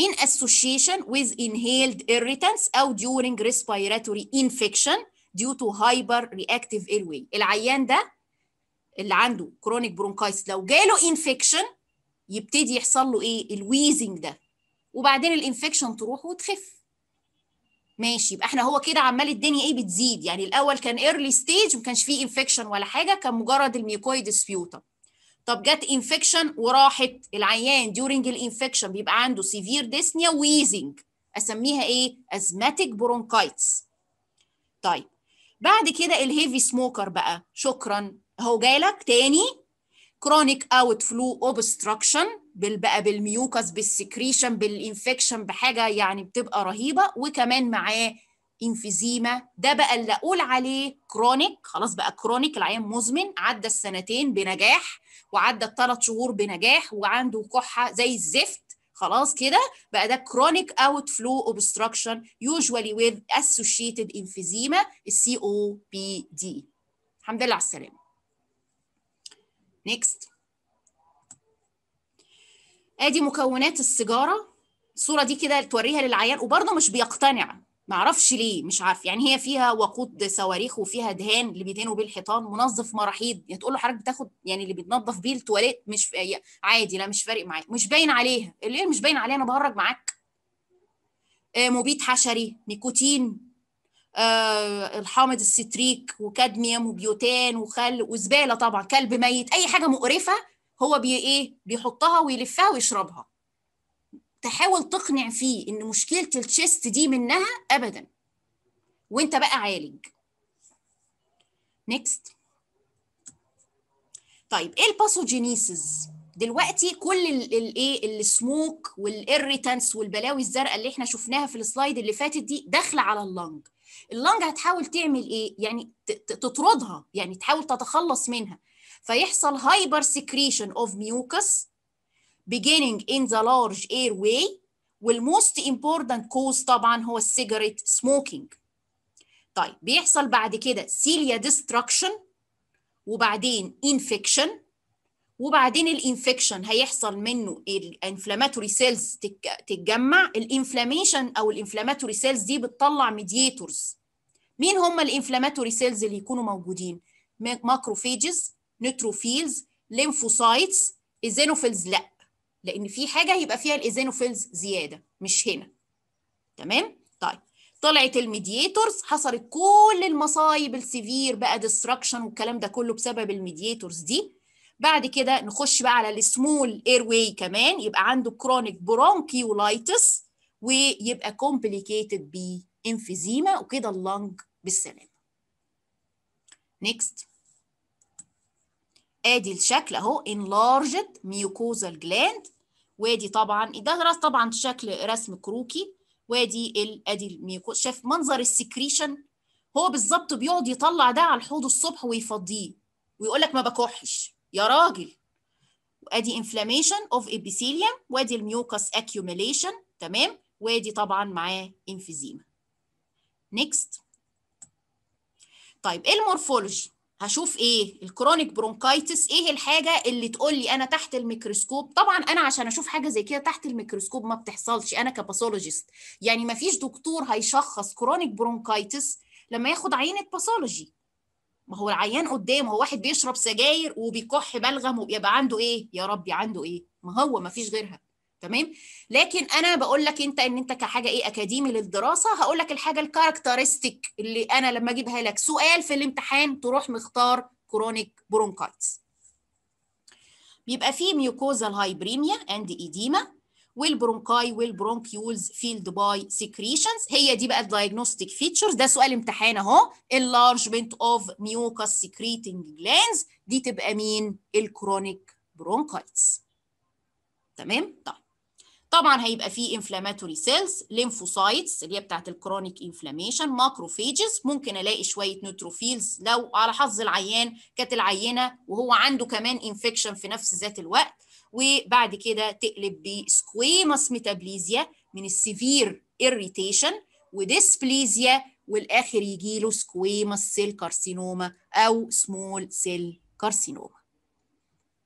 in association with inhaled irritants او during respiratory infection due to hyperreactive airway العيان ده اللي عنده كرونيك برونكايتس لو جاله انفكشن يبتدي يحصل له ايه الويزنج ده وبعدين الانفكشن تروح وتخف ماشي يبقى احنا هو كده عمال الدنيا ايه بتزيد يعني الاول كان ايرلي ستيج ما كانش فيه انفكشن ولا حاجه كان مجرد الميوكويد سبيوتا طب جت انفكشن وراحت العيان ديورنج الانفكشن بيبقى عنده سيفير ديسنيا ويزنج اسميها ايه ازماتيك برونكايتس طيب بعد كده الهيفي سموكر بقى شكرا هو لك تاني كرونيك اوت فلو اوبستراكشن بقى بالميوكس بالسكريشن بالانفكشن بحاجه يعني بتبقى رهيبه وكمان معاه انفيزيما ده بقى اللي اقول عليه كرونيك خلاص بقى كرونيك العيان مزمن عدى السنتين بنجاح وعدى الثلاث شهور بنجاح وعنده كحه زي الزفت خلاص كده بقى ده كرونيك اوت فلو اوبستراكشن يوجوالي ويز اسوشيتد انفيزيما السي او بي دي الحمد لله على السلامه نيكست ادي مكونات السيجاره الصوره دي كده توريها للعيان وبرضه مش بيقتنع معرفش ليه مش عارف يعني هي فيها وقود صواريخ وفيها دهان اللي بيدهنوا بيه الحيطان منظف مراحيض يعني تقول له حضرتك بتاخد يعني اللي بيتنظف بيه التواليت مش عادي لا مش فارق معايا مش باين عليها اللي مش باين عليها انا بهرج معاك آه، مبيد حشري نيكوتين آه، الحامض الستريك وكادميوم وبيوتان وخل وزباله طبعا كلب ميت اي حاجه مقرفه هو بي ايه بيحطها ويلفها ويشربها تحاول تقنع فيه ان مشكله التشيست دي منها ابدا وانت بقى عالج نيكست طيب ايه الباثوجينيسيس دلوقتي كل الايه السموك والاريتانس والبلاوي الزرقاء اللي احنا شفناها في السلايد اللي فاتت دي داخله على اللنج اللنج هتحاول تعمل ايه يعني تطردها يعني تحاول تتخلص منها فيحصل هايبر سكريشن اوف ميوكس beginning in the large airway والموست امبورتنت cause طبعا هو السيجاريت سموكينج طيب بيحصل بعد كده سيليا ديستركشن وبعدين انفكشن وبعدين الانفكشن هيحصل منه الانفلاماتوري سيلز تتجمع الانفلاميشن او الانفلاماتوري سيلز دي بتطلع ميدياتورز مين هم الانفلاماتوري سيلز اللي يكونوا موجودين ماكروفيجز نيتروفيلز ليمفوسايتس ايزينوفيلز لا لان في حاجه هيبقى فيها الايزينوفيلز زياده مش هنا تمام طيب طلعت الميدياتورز حصلت كل المصايب السيفير بقى ديستراكشن والكلام ده كله بسبب الميدياتورز دي بعد كده نخش بقى على السمول اير واي كمان يبقى عنده كرونيك برونكيولايتس ويبقى كومبليكيتد بانفيزيما وكده اللنج بالسلامة next ادي الشكل اهو enlarged mucosal gland وادي طبعا ده طبعا شكل رسم كروكي وادي ادي الميوكو شايف منظر السكريشن هو بالظبط بيقعد يطلع ده على الحوض الصبح ويفضيه ويقول لك ما بكحش يا راجل وادي inflammation of epithelium وادي الميوكس accumulation تمام وادي طبعا معاه emphysema next طيب ايه المورفولوجي هشوف ايه الكرونيك برونكايتس ايه الحاجه اللي تقول لي انا تحت الميكروسكوب طبعا انا عشان اشوف حاجه زي كده تحت الميكروسكوب ما بتحصلش انا كباثولوجيست يعني ما فيش دكتور هيشخص كرونيك برونكايتس لما ياخد عينه باثولوجي ما هو العيان قدامه هو واحد بيشرب سجاير وبيكح بلغم ويبقى عنده ايه يا ربي عنده ايه ما هو ما فيش غيرها تمام لكن انا بقول لك انت ان انت كحاجه ايه اكاديمي للدراسه هقول لك الحاجه الكاركترستيك اللي انا لما اجيبها لك سؤال في الامتحان تروح مختار كرونيك برونكايتس بيبقى فيه ميوكوزال هايبريميا اند ايديما والبرونكاي والبرونكيولز فيلد باي سكريشنز هي دي بقى الدايجنوستيك فيتشرز ده سؤال امتحان اهو اللارجمنت اوف ميوكاس سيكريتنج جلاندز دي تبقى مين الكرونيك برونكايتس تمام طيب طبعا هيبقى فيه انفلاماتوري سيلز ليمفوسايتس اللي هي بتاعت الكرونيك انفلاميشن ماكروفيجز ممكن الاقي شويه نوتروفيلز لو على حظ العيان كانت العينه وهو عنده كمان انفكشن في نفس ذات الوقت وبعد كده تقلب بسكويمس ميتابليزيا من السيفير اريتيشن وديسبليزيا والاخر يجي له سكويمس سيل كارسينوما او سمول سيل كارسينوما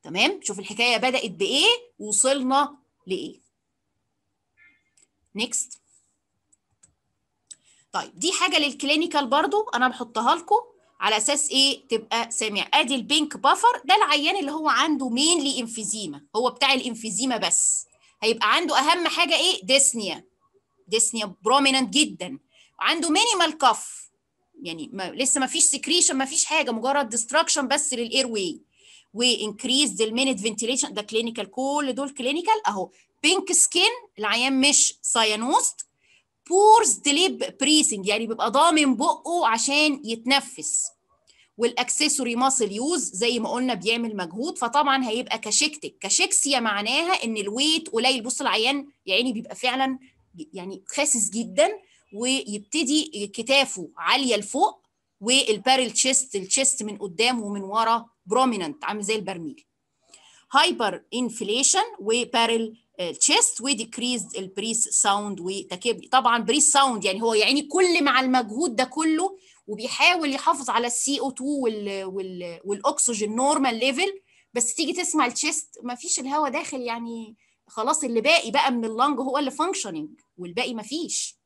تمام شوف الحكايه بدات بايه وصلنا لايه نيكست طيب دي حاجه للكلينيكال برضو انا بحطها لكم على اساس ايه تبقى سامع ادي البينك بافر ده العيان اللي هو عنده مينلي انفيزيما هو بتاع الانفيزيما بس هيبقى عنده اهم حاجه ايه ديسنيا ديسنيا بروميننت جدا وعنده مينيمال كف يعني ما لسه ما فيش سكريشن ما فيش حاجه مجرد ديستراكشن بس للاير واي وانكريزد المينت فنتيليشن ده كلينيكال كل دول كلينيكال اهو بينك سكين العيان مش سايانوست بورز ديليب بريسنج يعني بيبقى ضامن بقه عشان يتنفس والاكسسوري ماسل يوز زي ما قلنا بيعمل مجهود فطبعا هيبقى كاشكتك كاشكسيا معناها ان الويت قليل بص العيان يا عيني بيبقى فعلا يعني خاسس جدا ويبتدي كتافه عاليه لفوق والبارل تشيست التشيست من قدام ومن ورا بروميننت عامل زي البرميل هايبر انفليشن وبارل التشيست وديكريز البريس ساوند وتكبلي طبعا بريس ساوند يعني هو يعني كل مع المجهود ده كله وبيحاول يحافظ على السي او 2 وال وال والاكسجين نورمال ليفل بس تيجي تسمع ما فيش الهواء داخل يعني خلاص اللي باقي بقى من اللنج هو اللي فانكشننج والباقي ما فيش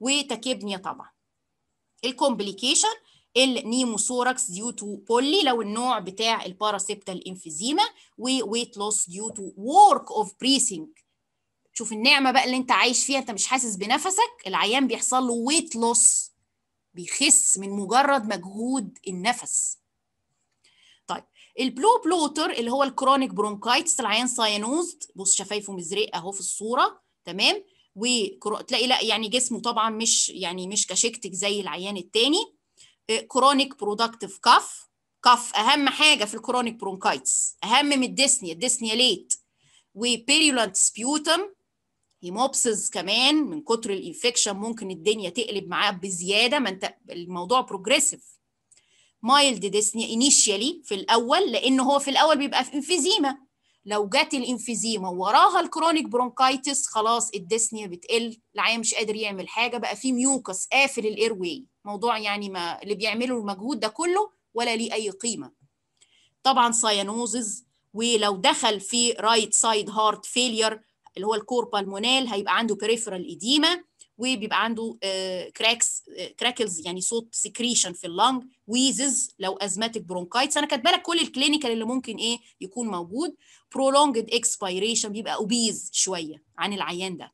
وتكبنيا طبعا الكومبليكيشن النيموسوركس ديو تو بولي لو النوع بتاع الباراسيبتال انفيزيما وويت لوس ديو تو ورك اوف بريسنج شوف النعمه بقى اللي انت عايش فيها انت مش حاسس بنفسك العيان بيحصل له ويت لوس بيخس من مجرد مجهود النفس طيب البلو بلوتر اللي هو الكرونيك برونكايتس العيان ساينوزد بص شفايفه مزرق اهو في الصوره تمام وتلاقي لا يعني جسمه طبعا مش يعني مش كشكتك زي العيان التاني كرونيك برودكتيف كاف كاف اهم حاجه في الكرونيك برونكايتس اهم من الديسنيا الديسنيا ليت وبيريولانت سبيوتم هيموبسز كمان من كتر الانفكشن ممكن الدنيا تقلب معاه بزياده ما انت الموضوع بروجريسيف مايلد ديسنيا انيشيالي في الاول لان هو في الاول بيبقى في انفيزيما لو جت الانفيزيما وراها الكرونيك برونكايتس خلاص الدسنيا بتقل العيان مش قادر يعمل حاجه بقى في ميوكس قافل الاير واي موضوع يعني ما اللي بيعمله المجهود ده كله ولا ليه اي قيمه طبعا ساينوزز ولو دخل في رايت سايد هارت فيلير اللي هو الكور هيبقى عنده بريفرال ايديما وبيبقى عنده كراكس آه، كراكلز آه، يعني صوت سكريشن في اللنج ويزز لو ازماتيك برونكايتس انا كاتبه لك كل الكلينيكال اللي ممكن ايه يكون موجود برولونجد اكسبيريشن بيبقى اوبيز شويه عن العيان ده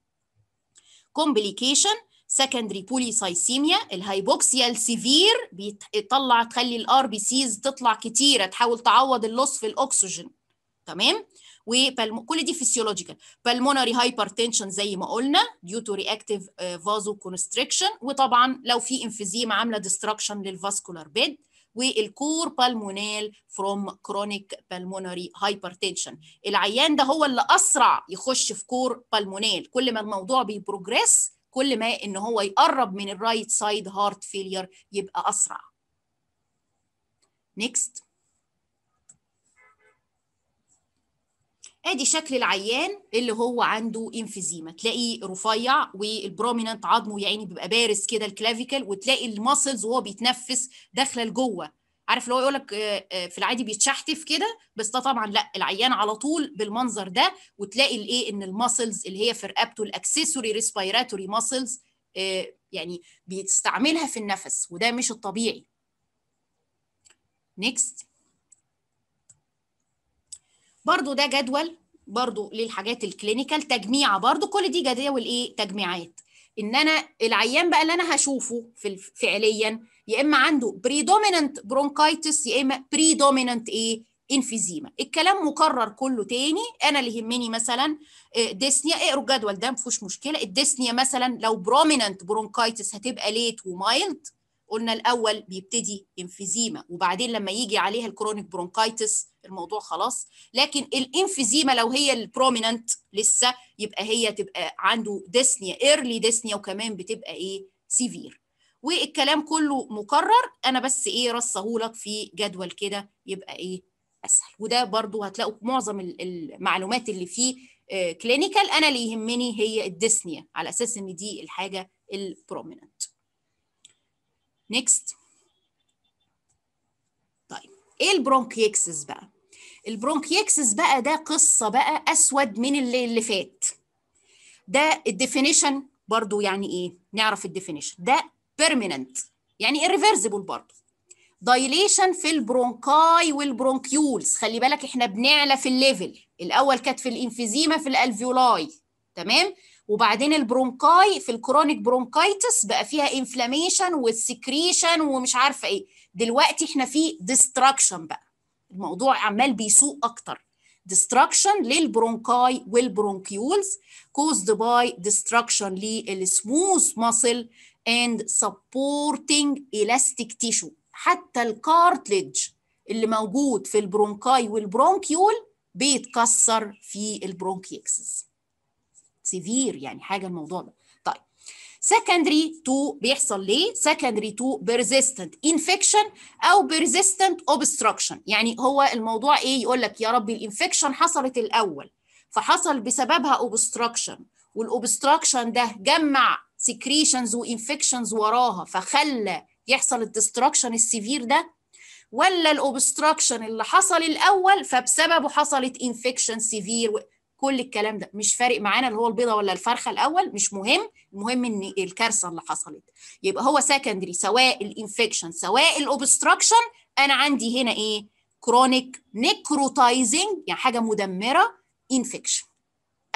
كومبليكيشن سكندري بوليسايسيميا الهايبوكسيا السيفير بيطلع تخلي الار بي سيز تطلع كتيره تحاول تعوض اللص في الاكسجين تمام وكل دي فيسيولوجيكال بالمونري تنشن زي ما قلنا ديو تو رياكتيف فازو كونستريكشن وطبعا لو في انفيزيم عامله ديستراكشن للفاسكولار بيد والكور بالمونال فروم كرونيك بالمونري تنشن العيان ده هو اللي اسرع يخش في كور بالمونال كل ما الموضوع بيبروجريس كل ما ان هو يقرب من الرايت سايد هارت فيلير يبقى اسرع next ادي شكل العيان اللي هو عنده انفيزيما تلاقيه رفيع والبروميننت عظمه يا عيني بيبقى بارز كده الكلافيكال وتلاقي الماسلز وهو بيتنفس داخله لجوه عارف اللي هو يقول لك آه، آه، في العادي بيتشحتف كده بس ده طبعا لا العيان على طول بالمنظر ده وتلاقي الايه ان الماسلز اللي هي في رقبته الاكسسوري ريسبيراتوري ماسلز آه، يعني بيستعملها في النفس وده مش الطبيعي نيكست برضو ده جدول برضو للحاجات الكلينيكال تجميعه برضو كل دي جداول ايه تجميعات ان انا العيان بقى اللي انا هشوفه في فعليا يا اما عنده بريدومينانت برونكايتس يا اما بريدومينانت ايه انفيزيما الكلام مكرر كله تاني انا اللي يهمني مثلا ديسنيا آه، اقروا الجدول ده ما فيهوش مشكله الديسنيا مثلا لو برومينانت برونكايتس هتبقى ليت ومايلد قلنا الاول بيبتدي انفيزيما وبعدين لما يجي عليها الكرونيك برونكايتس الموضوع خلاص لكن الانفيزيما لو هي البروميننت لسه يبقى هي تبقى عنده ديسنيا ايرلي ديسنيا وكمان بتبقى ايه سيفير والكلام كله مكرر انا بس ايه رصهولك في جدول كده يبقى ايه اسهل وده برضو هتلاقوا معظم المعلومات اللي فيه كلينيكال آه، انا اللي يهمني هي الديسنيا على اساس ان دي الحاجه البروميننت نيكست طيب ايه البرونكيكسس بقى البرونكيكسس بقى ده قصه بقى اسود من اللي, اللي فات ده الديفينيشن برضو يعني ايه نعرف الديفينيشن ده بيرمننت يعني irreversible برضو دايليشن في البرونكاي والبرونكيولز خلي بالك احنا بنعلى في الليفل الاول كانت في الانفيزيما في الالفيولاي تمام وبعدين البرونكاي في الكرونيك برونكايتس بقى فيها انفلاميشن والسكريشن ومش عارفه ايه دلوقتي احنا في ديستراكشن بقى الموضوع عمال بيسوء اكتر destruction للبرونكاي والبرونكيولز caused by destruction للسموث muscle and supporting elastic tissue حتى الكارتلج اللي موجود في البرونكاي والبرونكيول بيتكسر في البرونكيكسس سيفير يعني حاجه الموضوع ده طيب secondary تو بيحصل ليه secondary تو persistent infection او persistent obstruction يعني هو الموضوع ايه يقول لك يا ربي الانفكشن حصلت الاول فحصل بسببها obstruction والobstruction ده جمع secretions وانفكشنز وراها فخلى يحصل الدستركشن السيفير ده ولا الاوبستراكشن اللي حصل الاول فبسببه حصلت انفكشن سيفير كل الكلام ده مش فارق معانا اللي هو البيضه ولا الفرخه الاول مش مهم المهم ان الكارثه اللي حصلت يبقى هو سكندري سواء الانفكشن سواء الاوبستراكشن انا عندي هنا ايه كرونيك نيكروتايزنج يعني حاجه مدمره انفكشن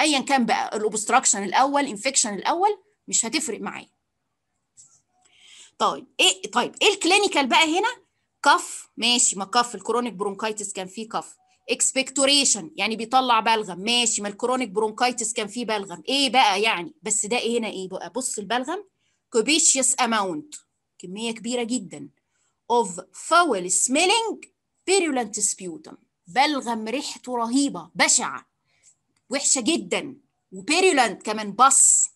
ايا كان بقى الاوبستراكشن الاول انفكشن الاول مش هتفرق معايا طيب ايه طيب ايه الكلينيكال بقى هنا كف ماشي ما كف الكرونيك برونكايتس كان فيه كف اكسبكتوريشن يعني بيطلع بلغم ماشي ما الكرونيك برونكايتس كان فيه بلغم ايه بقى يعني بس ده إيه هنا ايه بقى بص البلغم كوبيشيوس اماونت كميه كبيره جدا اوف فاول سميلينج بيرولنت سبيوتم بلغم ريحته رهيبه بشعه وحشه جدا وبيرولنت كمان بص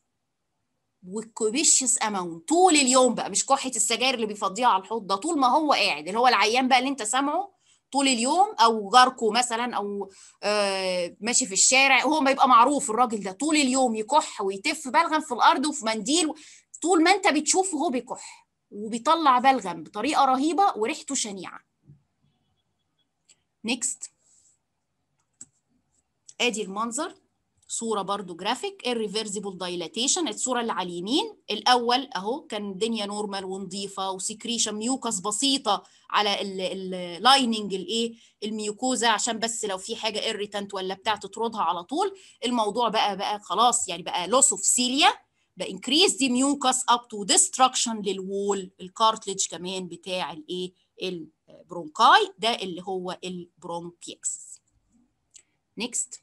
والكوبيشيوس اماونت طول اليوم بقى مش كحه السجاير اللي بيفضيها على الحوض ده طول ما هو قاعد اللي هو العيان بقى اللي انت سامعه طول اليوم او جاركو مثلا او آه، ماشي في الشارع هو ما يبقى معروف الراجل ده طول اليوم يكح ويتف بلغم في الارض وفي منديل طول ما انت بتشوفه هو بيكح وبيطلع بلغم بطريقه رهيبه وريحته شنيعه نيكست ادي المنظر صورة برضو جرافيك الريفرسيبل دايلاتيشن الصورة اللي على اليمين الأول أهو كان الدنيا نورمال ونظيفة وسكريشن ميوكس بسيطة على اللايننج الايه الميوكوزا عشان بس لو في حاجة إريتنت ولا بتاع تطردها على طول الموضوع بقى بقى خلاص يعني بقى لوس اوف سيليا بقى انكريز دي mucus اب تو ديستركشن للوول الكارتلج كمان بتاع الايه البرونكاي ده اللي هو البرونكيكس نيكست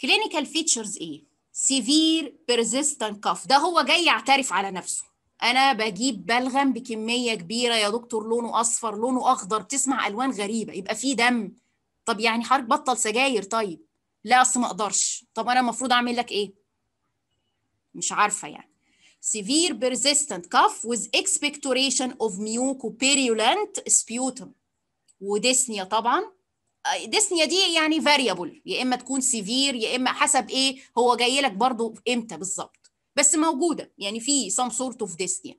كلينيكال فيتشرز ايه سيفير بيرزيستنت كاف ده هو جاي يعترف على نفسه انا بجيب بلغم بكميه كبيره يا دكتور لونه اصفر لونه اخضر تسمع الوان غريبه يبقى فيه دم طب يعني حضرتك بطل سجاير طيب لا اصل ما اقدرش طب انا المفروض اعمل لك ايه مش عارفه يعني سيفير بيرزيستنت كاف وذ اكسبكتوريشن اوف ميوكوبيريولانت سبيوتم وديسنيا طبعا ديسنيا آه، دي يعني فاريبل يا اما تكون سيفير يا اما حسب ايه هو جاي لك برضه امتى بالظبط بس موجوده يعني في سام سورت اوف ديسنيا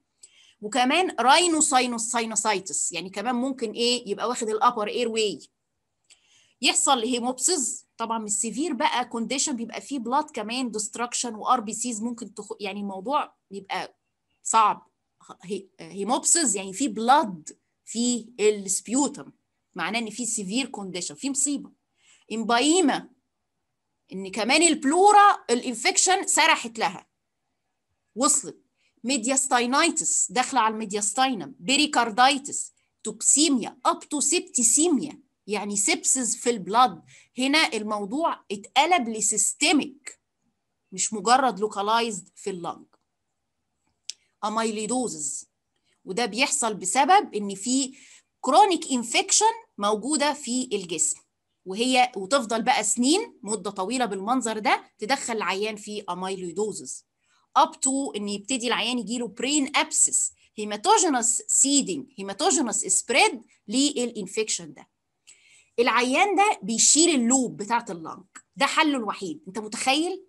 وكمان راينو ساينوس ساينوسايتس يعني كمان ممكن ايه يبقى واخد الابر اير واي يحصل هيموبسيس طبعا مش سيفير بقى كونديشن بيبقى فيه بلاد كمان دستركشن وار بي سيز ممكن تخ... يعني الموضوع بيبقى صعب هيموبسيس يعني فيه بلاد في السبيوتم معناه ان في سيفير كونديشن في مصيبه امبايما ان كمان البلورا الانفكشن سرحت لها وصلت ميدياستاينايتس داخله على الميدياستاينم بيريكاردايتس توكسيميا اب تو سيبتيسيميا يعني سيبسز في البلاد هنا الموضوع اتقلب لسيستميك مش مجرد لوكالايزد في اللنج امايليدوزز وده بيحصل بسبب ان في كرونيك انفكشن موجوده في الجسم وهي وتفضل بقى سنين مده طويله بالمنظر ده تدخل العيان في امايلويدوزز اب تو ان يبتدي العيان يجي له برين ابسس هيماتوجينوس سيدنج هيماتوجينوس سبريد للانفكشن ده العيان ده بيشيل اللوب بتاعه اللنج ده حله الوحيد انت متخيل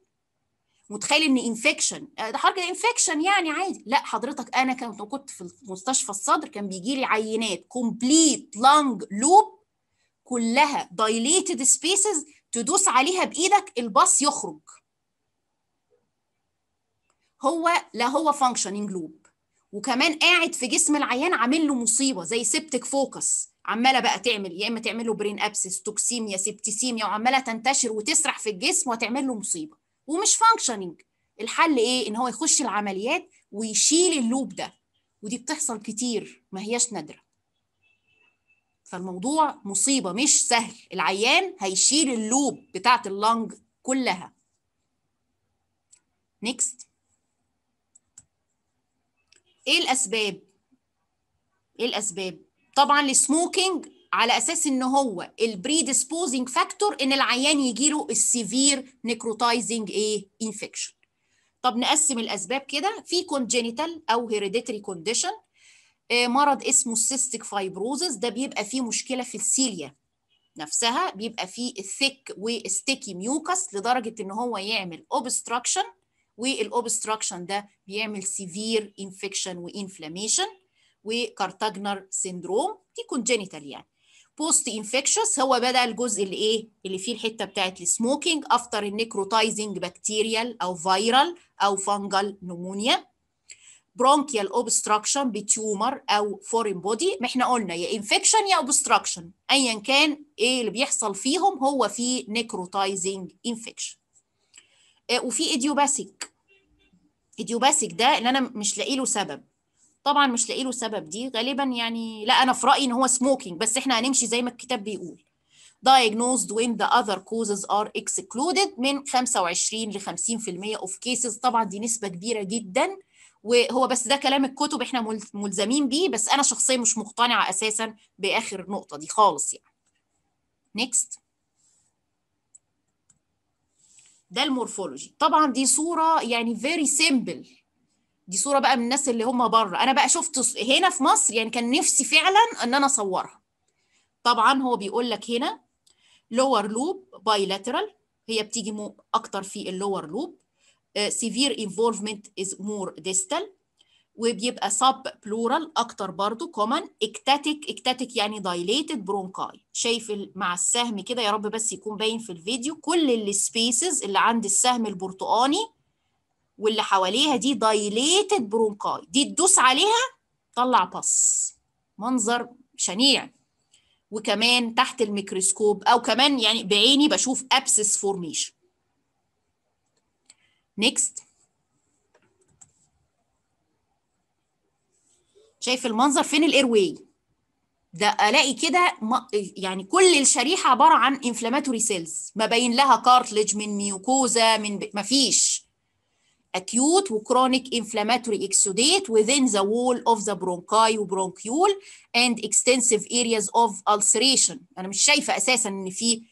متخيل ان انفكشن آه، ده حضرتك انفكشن يعني عادي لا حضرتك انا كنت كنت في مستشفى الصدر كان بيجي لي عينات كومبليت لانج لوب كلها دايليتد سبيسز تدوس عليها بايدك الباص يخرج هو لا هو فانكشننج لوب وكمان قاعد في جسم العيان عامل له مصيبه زي سيبتك فوكس عماله بقى تعمل يا اما تعمل له برين ابسس توكسيميا سبتسيميا وعماله تنتشر وتسرح في الجسم وتعمل له مصيبه ومش فانكشننج الحل ايه ان هو يخش العمليات ويشيل اللوب ده ودي بتحصل كتير ما هياش نادره فالموضوع مصيبه مش سهل العيان هيشيل اللوب بتاعه اللنج كلها نيكست ايه الاسباب ايه الاسباب طبعا السموكينج على اساس ان هو البريديسبوزنج فاكتور ان العيان يجي له السيفير نيكروتايزنج ايه انفكشن طب نقسم الاسباب كده في كونجينيتال او هيريديتري آه، كونديشن مرض اسمه السيستيك فايبروزس ده بيبقى فيه مشكله في السيليا نفسها بيبقى فيه الثيك وستيكي ميوكس لدرجه ان هو يعمل اوبستراكشن والاوبستراكشن ده بيعمل سيفير انفكشن وانفلاميشن وكارتاجنر سيندروم دي كونجينيتال يعني بوست انفكشوس هو بدا الجزء اللي ايه اللي فيه الحته بتاعت السموكينج افتر النيكروتايزنج بكتيريال او فيرال او فانجل نمونيا برونكيال اوبستراكشن بتيومر او فورين بودي ما احنا قلنا يا انفكشن يا اوبستراكشن ايا كان ايه اللي بيحصل فيهم هو في نيكروتايزنج انفكشن آه، وفي ايديوباسيك ايديوباسيك ده اللي انا مش لاقي له سبب طبعا مش لاقي له سبب دي غالبا يعني لا انا في رايي ان هو سموكينج بس احنا هنمشي زي ما الكتاب بيقول diagnosed when the other causes are excluded من 25 ل 50% of cases طبعا دي نسبة كبيرة جدا وهو بس ده كلام الكتب احنا ملزمين بيه بس انا شخصيا مش مقتنعة اساسا باخر نقطة دي خالص يعني نيكست ده المورفولوجي طبعا دي صورة يعني فيري سيمبل دي صوره بقى من الناس اللي هم بره انا بقى شفت هنا في مصر يعني كان نفسي فعلا ان انا اصورها طبعا هو بيقول لك هنا لور لوب bilateral هي بتيجي مو اكتر في اللور لوب سيفير انفولفمنت از مور ديستال وبيبقى سب بلورال اكتر برضو كومن اكتاتيك اكتاتيك يعني دايليتد برونكاي شايف مع السهم كده يا رب بس يكون باين في الفيديو كل السبيسز اللي عند السهم البرتقاني واللي حواليها دي دايليتد برونكاي دي تدوس عليها طلع باص منظر شنيع وكمان تحت الميكروسكوب او كمان يعني بعيني بشوف ابسس فورميشن نيكست شايف المنظر فين الايرواي ده الاقي كده يعني كل الشريحه عباره عن انفلاماتوري سيلز ما بين لها كارتلج من ميوكوزا من ب... مفيش acute chronic inflammatory exudate within the wall of the bronchi وبرونكيول and extensive areas of ulceration انا مش شايفه اساسا ان في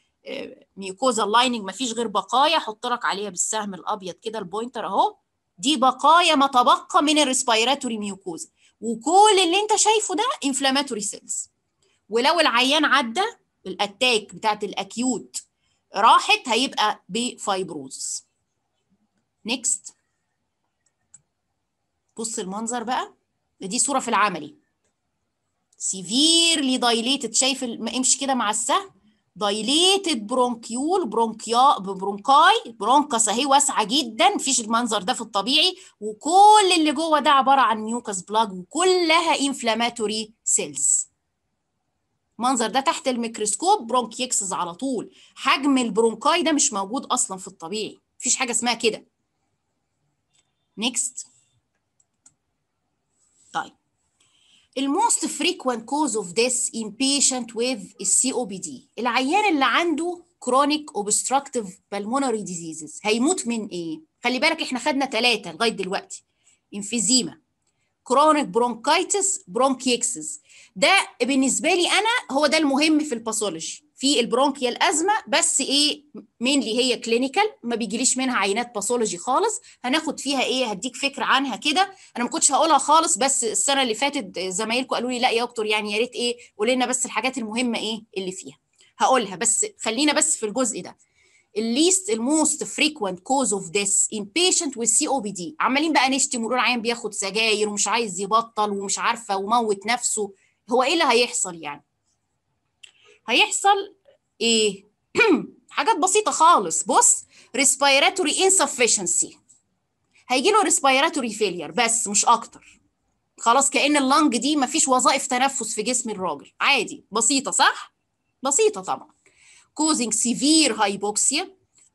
ميوكوزال آه، لايننج مفيش غير بقايا احط لك عليها بالسهم الابيض كده البوينتر اهو دي بقايا ما تبقى من الريسبيراتوري ميوكوزا وكل اللي انت شايفه ده انفلاماتوري سيلز ولو العيان عدى الاتاك بتاعت الاكيوت راحت هيبقى بفايبروزس نيكست بص المنظر بقى دي صوره في العملي سيفيرلي دايليتد شايف امشي كده مع السهم دايليتد برونكيول برونكيا برونكاي برونكاس اهي واسعه جدا مفيش المنظر ده في الطبيعي وكل اللي جوه ده عباره عن ميوكاس بلاج وكلها انفلاماتوري سيلز المنظر ده تحت الميكروسكوب برونكيكسز على طول حجم البرونكاي ده مش موجود اصلا في الطبيعي مفيش حاجه اسمها كده نيكست most frequent cause of death in patients with COPD. او بي دي العيان اللي عنده chronic obstructive pulmonary diseases هيموت من ايه خلي بالك احنا خدنا ثلاثه لغايه دلوقتي emphysema chronic bronchitis bronchiectasis ده بالنسبه لي انا هو ده المهم في الباثولوجي في البرونكيال ازمه بس ايه مينلي هي كلينيكال ما بيجيليش منها عينات باثولوجي خالص هناخد فيها ايه هديك فكره عنها كده انا ما كنتش هقولها خالص بس السنه اللي فاتت زمايلكم قالوا لي لا يا دكتور يعني يا ريت ايه قولي لنا بس الحاجات المهمه ايه اللي فيها هقولها بس خلينا بس في الجزء ده الليست الموست فريكوينت كوز اوف ديث ان بيشنت with سي او بي دي عمالين بقى نشتم ونقول عيان بياخد سجاير ومش عايز يبطل ومش عارفه وموت نفسه هو ايه اللي هيحصل يعني هيحصل ايه حاجات بسيطه خالص بص respiratory insufficiency هيجي له respiratory failure بس مش اكتر خلاص كأن اللنج دي مفيش وظائف تنفس في جسم الراجل عادي بسيطة صح؟ بسيطة طبعا causing severe hypoxia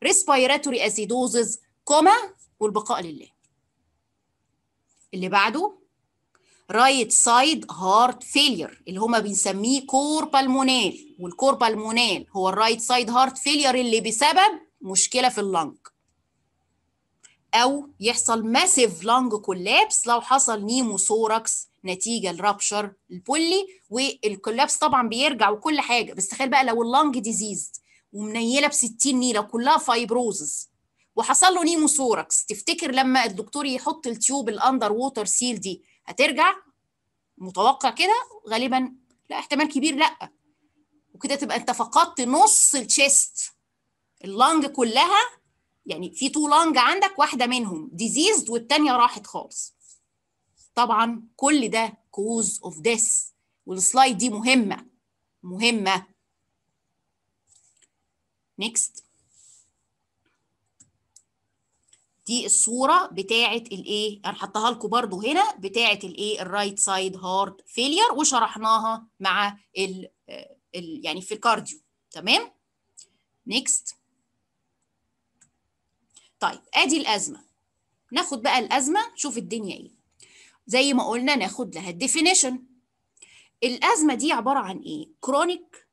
respiratory acidosis كوما والبقاء لله اللي بعده رايت سايد هارت فيلير اللي هما بنسميه كور بالمونال والكور بالمونال هو الرايت سايد هارت فيلير اللي بسبب مشكله في اللنج او يحصل ماسيف لنج كولابس لو حصل نيمو سوركس نتيجه لرابشر البولي والكولابس طبعا بيرجع وكل حاجه بس تخيل بقى لو اللنج ديزيز ومنيله ب 60 نيله كلها فايبروزز وحصل له نيموثوركس تفتكر لما الدكتور يحط التيوب الاندر ووتر سيل دي هترجع متوقع كده غالبا لا احتمال كبير لا وكده تبقى انت فقدت نص التشيست اللنج كلها يعني في تو لنج عندك واحده منهم ديزيزد والثانيه راحت خالص طبعا كل ده كوز اوف ديث والسلايد دي مهمه مهمه نيكست دي الصوره بتاعه الايه هنحطها يعني لكم برضو هنا بتاعه الايه الرايت سايد هارت فيلير وشرحناها مع ال يعني في الكارديو تمام نيكست طيب ادي الازمه ناخد بقى الازمه شوف الدنيا ايه زي ما قلنا ناخد لها الديفينيشن الازمه دي عباره عن ايه كرونيك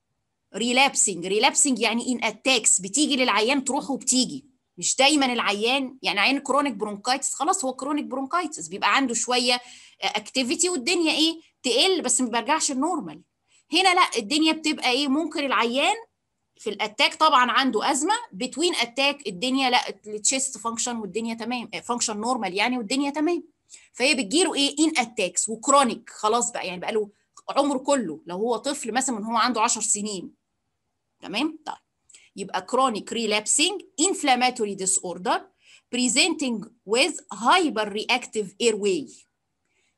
ريلابسنج ريلابسنج يعني ان اتاكس بتيجي للعيان تروح وبتيجي مش دايما العيان يعني عيان كرونيك برونكايتس خلاص هو كرونيك برونكايتس بيبقى عنده شويه اكتيفيتي والدنيا ايه تقل بس ما بيرجعش النورمال هنا لا الدنيا بتبقى ايه ممكن العيان في الاتاك طبعا عنده ازمه بتوين اتاك الدنيا لا التشيست فانكشن والدنيا تمام فانكشن نورمال يعني والدنيا تمام فهي بتجيله ايه ان اتاكس وكرونيك خلاص بقى يعني بقى له عمره كله لو هو طفل مثلا من هو عنده 10 سنين تمام طيب يبقى chronic relapsing inflammatory disorder presenting with hyperreactive airway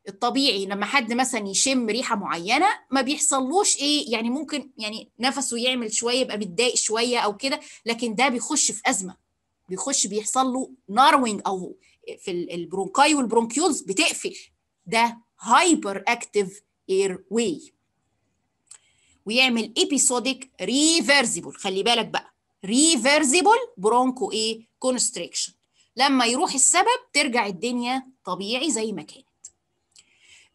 الطبيعي لما حد مثلا يشم ريحه معينه ما بيحصلوش ايه يعني ممكن يعني نفسه يعمل شويه يبقى متضايق شويه او كده لكن ده بيخش في ازمه بيخش بيحصل له ناروينج او في البرونكاي والبرونكيولز بتقفل ده هايبر اكتف اير واي ويعمل ايبيسوديك ريفرزيبل خلي بالك بقى ريفرزيبل برونكو ايه كونستريكشن لما يروح السبب ترجع الدنيا طبيعي زي ما كانت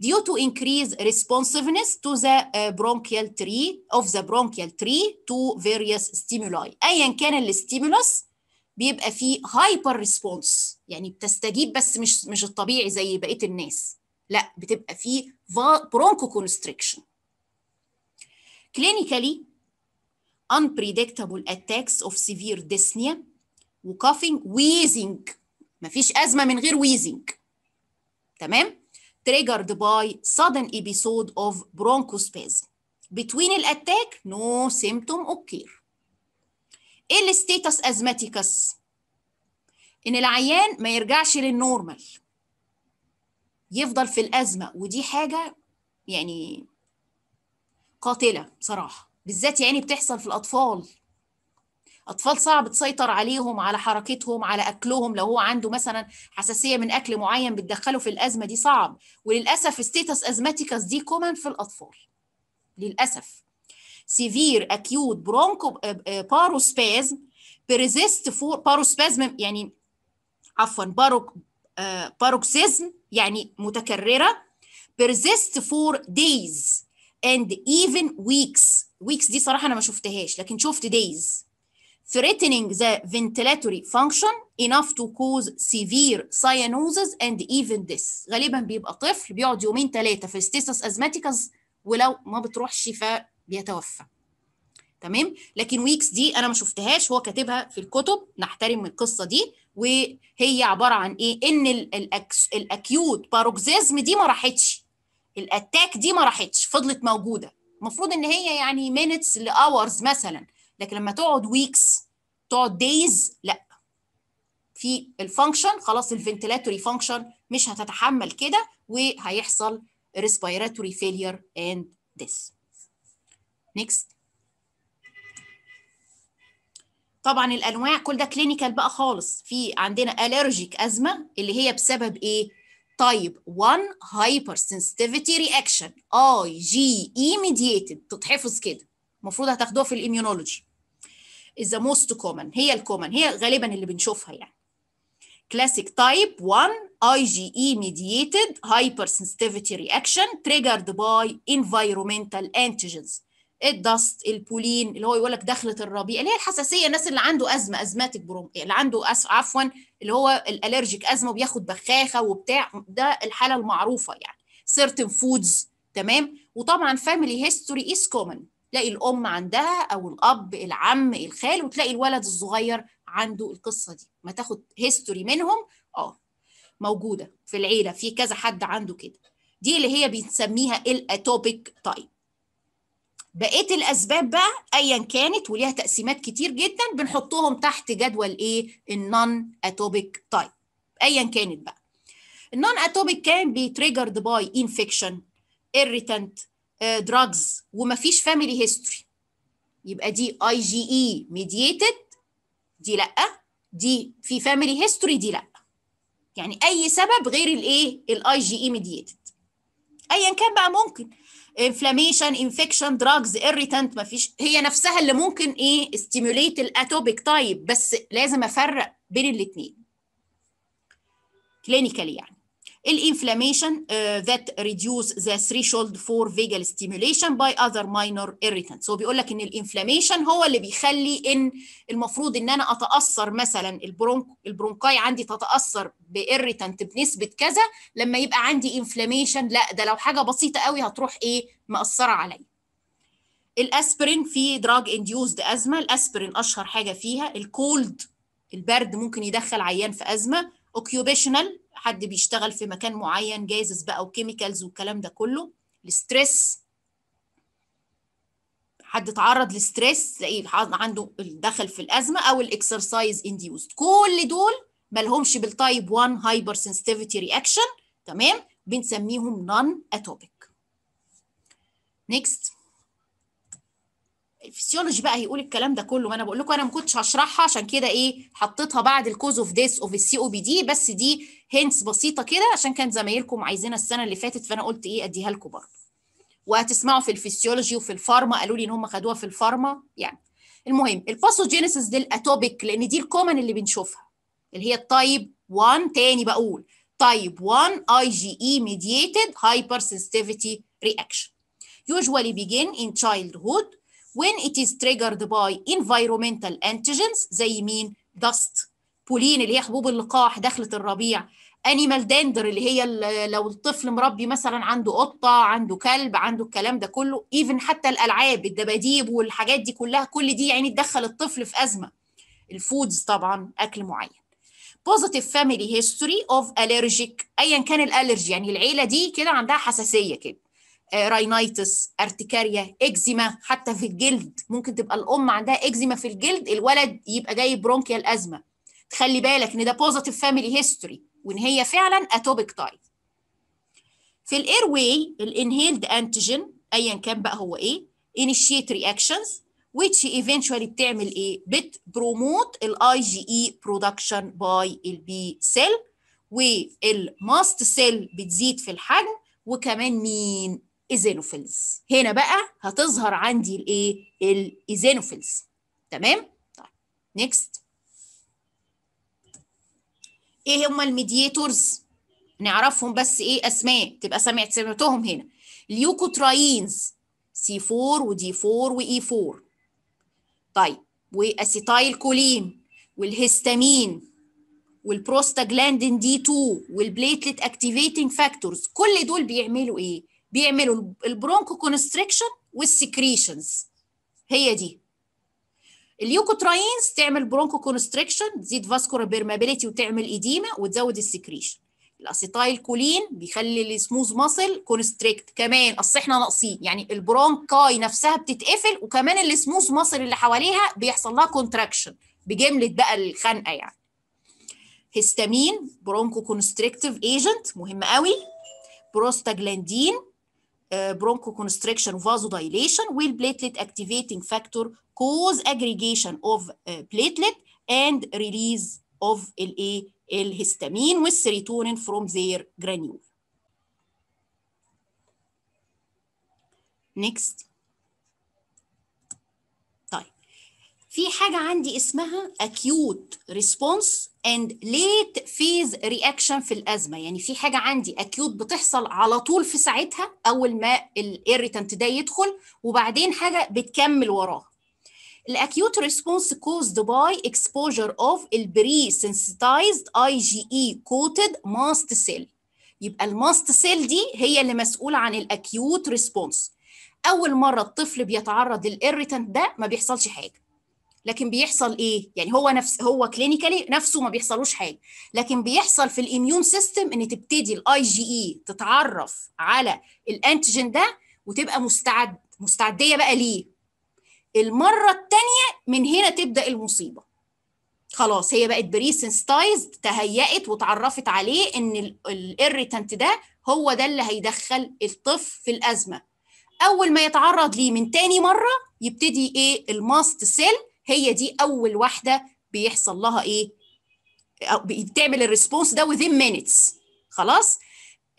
due to increase responsiveness to the uh, bronchial tree of the bronchial tree to various stimuli ايا كان الاستيمولس بيبقى فيه هايبر ريسبونس يعني بتستجيب بس مش مش الطبيعي زي بقيه الناس لا بتبقى فيه برونكو كونستريكشن clinically unpredictable attacks of severe dyspnea وكافينج wheezing مفيش أزمة من غير wheezing تمام triggered by sudden episode of bronchospasm between الاتاك no symptom occur ايه status ازماتيكس ان العيان ما يرجعش للنورمال يفضل في الازمه ودي حاجه يعني قاتله بصراحه بالذات يعني بتحصل في الاطفال اطفال صعب تسيطر عليهم على حركتهم على اكلهم لو هو عنده مثلا حساسيه من اكل معين بتدخله في الازمه دي صعب وللاسف ستيتس ازماتيكس دي كومن في الاطفال للاسف سيفير اكيوت برونكو باروسبازم بريزيست فور باروسبازم يعني عفوا باروك آه، باروكسيزم يعني متكرره بريزيست فور دايز and even weeks weeks دي صراحة أنا ما شفتهاش لكن شفت days threatening the ventilatory function enough to cause severe cyanosis and even death غالبا بيبقى طفل بيقعد يومين ثلاثة في stasis asthmaticus ولو ما بتروحش شفاء بيتوفى تمام لكن ويكس دي انا ما شفتهاش هو كاتبها في الكتب نحترم القصه دي وهي عباره عن ايه ان الاكيوت باروكزيزم دي ما راحتش الاتاك دي ما راحتش فضلت موجوده المفروض ان هي يعني مينتس لاورز مثلا لكن لما تقعد ويكس تقعد دايز لا في الفانكشن خلاص الفنتيلاتوري فانكشن مش هتتحمل كده وهيحصل respiratory failure and ديث نيكست طبعا الانواع كل ده كلينيكال بقى خالص في عندنا الرجيك ازمه اللي هي بسبب ايه؟ طيب 1 هايبر سنسيتيفيتي رياكشن اي جي اي ميديتد تتحفظ كده المفروض هتاخدوها في الايميونولوجي is the most common هي الكومن هي غالبا اللي بنشوفها يعني classic type 1 IgE mediated hypersensitivity reaction triggered by environmental antigens إيه الدست البولين اللي هو يقول لك دخله الربيع اللي هي الحساسيه الناس اللي عنده ازمه ازماتك بروم اللي عنده أس... عفوا اللي هو الالرجيك ازمه وبياخد بخاخه وبتاع ده الحاله المعروفه يعني سيرتن فودز تمام وطبعا فاميلي هيستوري از كومن تلاقي الام عندها او الاب العم الخال وتلاقي الولد الصغير عنده القصه دي ما تاخد هيستوري منهم اه موجوده في العيله في كذا حد عنده كده دي اللي هي بنسميها الاتوبيك تايب بقيه الاسباب بقى ايا كانت وليها تقسيمات كتير جدا بنحطهم تحت جدول ايه النون اتوبيك تايب ايا كانت بقى النون اتوبيك كان بيتريجرد باي انفكشن irritant دراجز آه، ومفيش فاميلي هيستوري يبقى دي اي جي اي ميدييتد دي لا دي في فاميلي هيستوري دي لا يعني اي سبب غير الايه الاي جي اي ميدييتد ايا كان بقى ممكن انفلاميشن انفكشن دراجز اريتنت ما فيش هي نفسها اللي ممكن ايه ستيموليت الاتوبيك تايب بس لازم افرق بين الاثنين كلينيكال يعني الانفلاميشن ذات uh, that reduce the threshold for ستيميوليشن stimulation by other minor irritants بيقول لك ان الانفلاميشن هو اللي بيخلي ان المفروض ان انا اتاثر مثلا البرونك البرونكاي عندي تتاثر بإريتنت بنسبه كذا لما يبقى عندي انفلاميشن لا ده لو حاجه بسيطه قوي هتروح ايه مأثره عليا الاسبرين في دراج انديوزد ازمه الاسبرين اشهر حاجه فيها الكولد البرد ممكن يدخل عيان في ازمه اوكيوبيشنال حد بيشتغل في مكان معين جازز بقى وكيميكالز والكلام ده كله الستريس حد اتعرض لستريس تلاقيه عنده دخل في الازمه او الاكسرسايز انديوست كل دول مالهمش بالتايب 1 هايبر سنسيتيفيتي رياكشن تمام بنسميهم نون اتوبيك نيكست الفسيولوجي بقى هيقول الكلام ده كله ما انا بقول لكم انا ما كنتش هشرحها عشان كده ايه حطيتها بعد الكوز اوف ديث اوف السي او بي دي بس دي هنتس بسيطه كده عشان كان زمايلكم عايزينها السنه اللي فاتت فانا قلت ايه اديها لكم برضه وهتسمعوا في الفسيولوجي وفي الفارما قالوا لي ان هم خدوها في الفارما يعني المهم الباثوجينيسيس دي الاتوبيك لان دي الكومن اللي بنشوفها اللي هي التايب 1 تاني بقول تايب 1 اي جي اي ميدييتد هايبر سنسيتيفيتي رياكشن يوجوالي بيجين ان تشايلد هود when it is triggered by environmental antigens زي مين dust بولين اللي هي حبوب اللقاح دخلة الربيع animal dander اللي هي لو الطفل مربي مثلا عنده قطه عنده كلب عنده الكلام ده كله ايفن حتى الالعاب الدباديب والحاجات دي كلها كل دي يعني تدخل الطفل في ازمه الفودز طبعا اكل معين positive family history of allergic ايا كان الالرجي يعني العيله دي كده عندها حساسيه كده راينايتس ارتكاريا اكزيما حتى في الجلد ممكن تبقى الام عندها اكزيما في الجلد الولد يبقى جاي برونكيال ازمه تخلي بالك ان ده بوزيتيف فاميلي هيستوري وان هي فعلا اتوبيك تايب في الاير واي الانهيلد انتيجين ايا كان بقى هو ايه initiate reactions which eventually بتعمل ايه بروموت الاي جي اي برودكشن باي البي سيل والماست سيل بتزيد في الحجم وكمان مين ايزينوفيلز هنا بقى هتظهر عندي الايه الايزينوفيلز تمام طيب نيكست ايه هم الميدياتورز نعرفهم بس ايه اسماء تبقى سمعت سمعتهم هنا اليوكوتراينز سي 4 ودي 4 واي 4 طيب واسيتايل كولين والهستامين والبروستاجلاندين دي 2 والبليتليت اكتيفيتنج فاكتورز كل دول بيعملوا ايه بيعملوا البرونكو كونستريكشن والسكريشنز هي دي اليوكوتراينز تعمل برونكو كونستريكشن تزيد فاسكولار بيرمابيليتي وتعمل ايديما وتزود السكريشن الاسيتايل كولين بيخلي السموز ماسل كونستريكت كمان اصل احنا ناقصين يعني البرونكاي نفسها بتتقفل وكمان السموز ماسل اللي حواليها بيحصل لها كونتراكشن بجمله بقى الخنقه يعني هيستامين برونكو كونستريكتيف ايجنت مهم قوي بروستاجلاندين Uh, bronchoconstriction vasodilation will platelet activating factor cause aggregation of uh, platelet and release of LAL histamine with serotonin from their granule. Next. في حاجه عندي اسمها acute response and late phase reaction في الازمه يعني في حاجه عندي acute بتحصل على طول في ساعتها اول ما الirritant ده يدخل وبعدين حاجه بتكمل وراها الاكيوت ريسبونس كوزد باي اكسبوجر اوف البري سنسيتايزد اي جي اي كوتد ماست سيل يبقى الماست سيل دي هي اللي مسؤوله عن الاكيوت ريسبونس اول مره الطفل بيتعرض للإريتنت ده ما بيحصلش حاجه لكن بيحصل ايه يعني هو نفس هو كلينيكالي نفسه ما بيحصلوش حاجه لكن بيحصل في الاميون سيستم ان تبتدي الاي جي اي e تتعرف على الانتيجين ده وتبقى مستعد مستعديه بقى ليه المره الثانيه من هنا تبدا المصيبه خلاص هي بقت بري تهيأت وتعرفت عليه ان الاريتنت ده هو ده اللي هيدخل الطفل في الازمه اول ما يتعرض ليه من تاني مره يبتدي ايه الماست سيل هي دي اول واحده بيحصل لها ايه بتعمل الريسبونس ده within minutes خلاص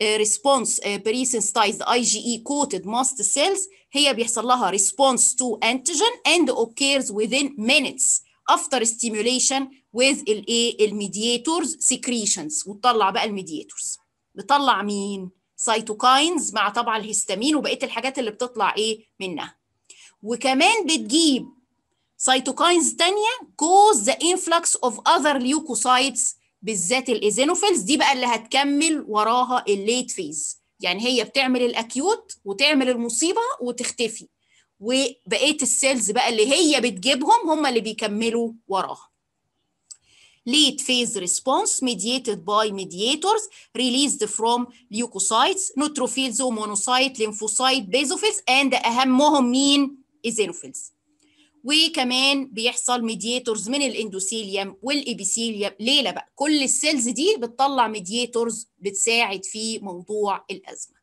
ريسبونس بريسنسايزد اي جي اي كوتد ماست سيلز هي بيحصل لها ريسبونس تو انتيجين اند اوكيرز within minutes after stimulation with الايه الميدياتورز سيكريشنز وتطلع بقى الميدياتورز بتطلع مين سايتوكاينز مع طبعا الهستامين وبقيه الحاجات اللي بتطلع ايه منها وكمان بتجيب سيتوكاينز تانية cause the influx of other leukocytes بالذات الايزينوفيلز دي بقى اللي هتكمل وراها الليت فيز يعني هي بتعمل الاكيوت وتعمل المصيبه وتختفي وبقيه السيلز بقى اللي هي بتجيبهم هم اللي بيكملوا وراها late phase response mediated by mediators released from leukocytes neutrophils ومونوسايت lymphocytes basophils and اهمهم مين eosinophils وكمان بيحصل ميدياتورز من الاندوثيليوم والابيثيليوم ليله بقى كل السيلز دي بتطلع ميدياتورز بتساعد في موضوع الازمه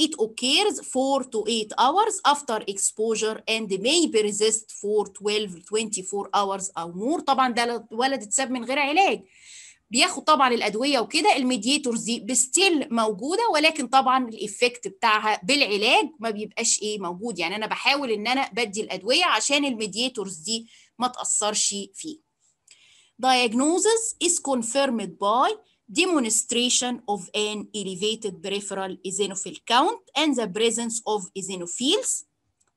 It occurs 4 to 8 hours after exposure and may be resist for 12 24 hours or more طبعا ده ولد اتساب من غير علاج بياخد طبعا الادويه وكده الميديتورز دي بستيل موجوده ولكن طبعا الايفكت بتاعها بالعلاج ما بيبقاش ايه موجود يعني انا بحاول ان انا بدي الادويه عشان الميديتورز دي ما تاثرش فيه diagnosis is confirmed by demonstration of an elevated peripheral eosinophil count and the presence of eosinophils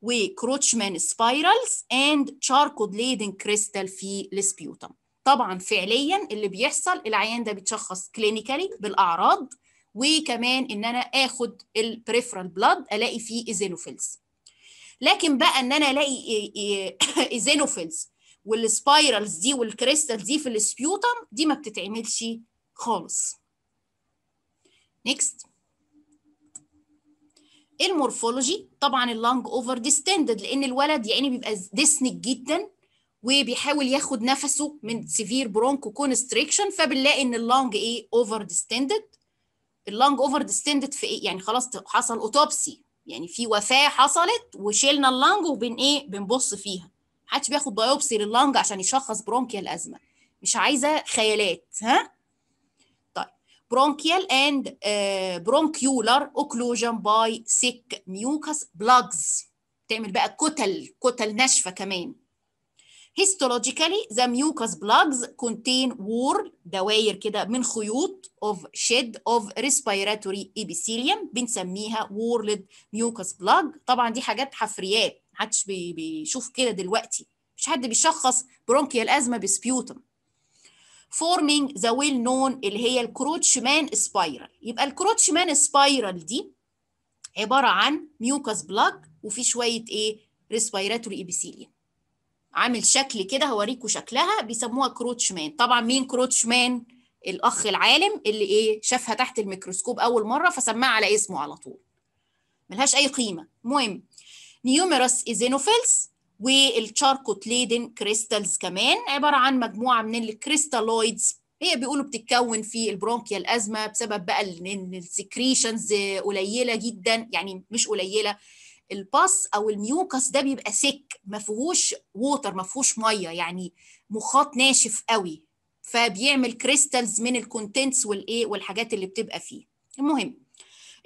وكروتشمان spirals and charcoal laden crystal في السبيوتم طبعا فعليا اللي بيحصل العيان ده بيتشخص كلينيكالي بالاعراض وكمان ان انا اخد البريفرال بلاد الاقي فيه ايزينوفيلز لكن بقى ان انا الاقي ايزينوفيلز والسبايرالز دي والكريستالز دي في السبيوتم دي ما بتتعملش خالص نيكست المورفولوجي طبعا اللانج اوفر ديستندد لان الولد يعني بيبقى ديسنج جدا وبيحاول ياخد نفسه من سيفير برونكو كونستريكشن فبنلاقي ان اللنج ايه اوفر ديستندد اللنج اوفر ديستندد في ايه يعني خلاص حصل اوتوبسي يعني في وفاه حصلت وشيلنا اللنج وبن ايه بنبص فيها حدش بياخد بايوبسي لللونج عشان يشخص برونكيال ازمه مش عايزه خيالات ها طيب برونكيال اند برونكيولر اوكلوجن باي سيك mucus plugs تعمل بقى كتل كتل ناشفه كمان Histologically, the mucus plugs contain whorl دوائر كده من خيوط of shed of respiratory epithelium بنسميها whorled mucus plug طبعا دي حاجات حفريات محدش بيشوف كده دلوقتي مش حد بيشخص برونكيال ازمه بسبيوتم forming the well known اللي هي الكروتشمان سبايرال يبقى الكروتشمان سبايرال دي عباره عن ميوكس plug وفي شويه ايه respiratory epithelium عامل شكل كده هوريكم شكلها بيسموها كروتش مان طبعا مين كروتش مان الاخ العالم اللي ايه شافها تحت الميكروسكوب اول مره فسماها على اسمه على طول ملهاش اي قيمه المهم نيوميروس ايزينوفيلز ليدن كريستالز كمان عباره عن مجموعه من الكريستالويدز هي بيقولوا بتتكون في البرونكيا الازمه بسبب بقى ان السكريشنز قليله جدا يعني مش قليله الباص او الميوكس ده بيبقى سك ما فيهوش ووتر ما فيهوش ميه يعني مخاط ناشف قوي فبيعمل كريستالز من الكونتنتس والايه والحاجات اللي بتبقى فيه المهم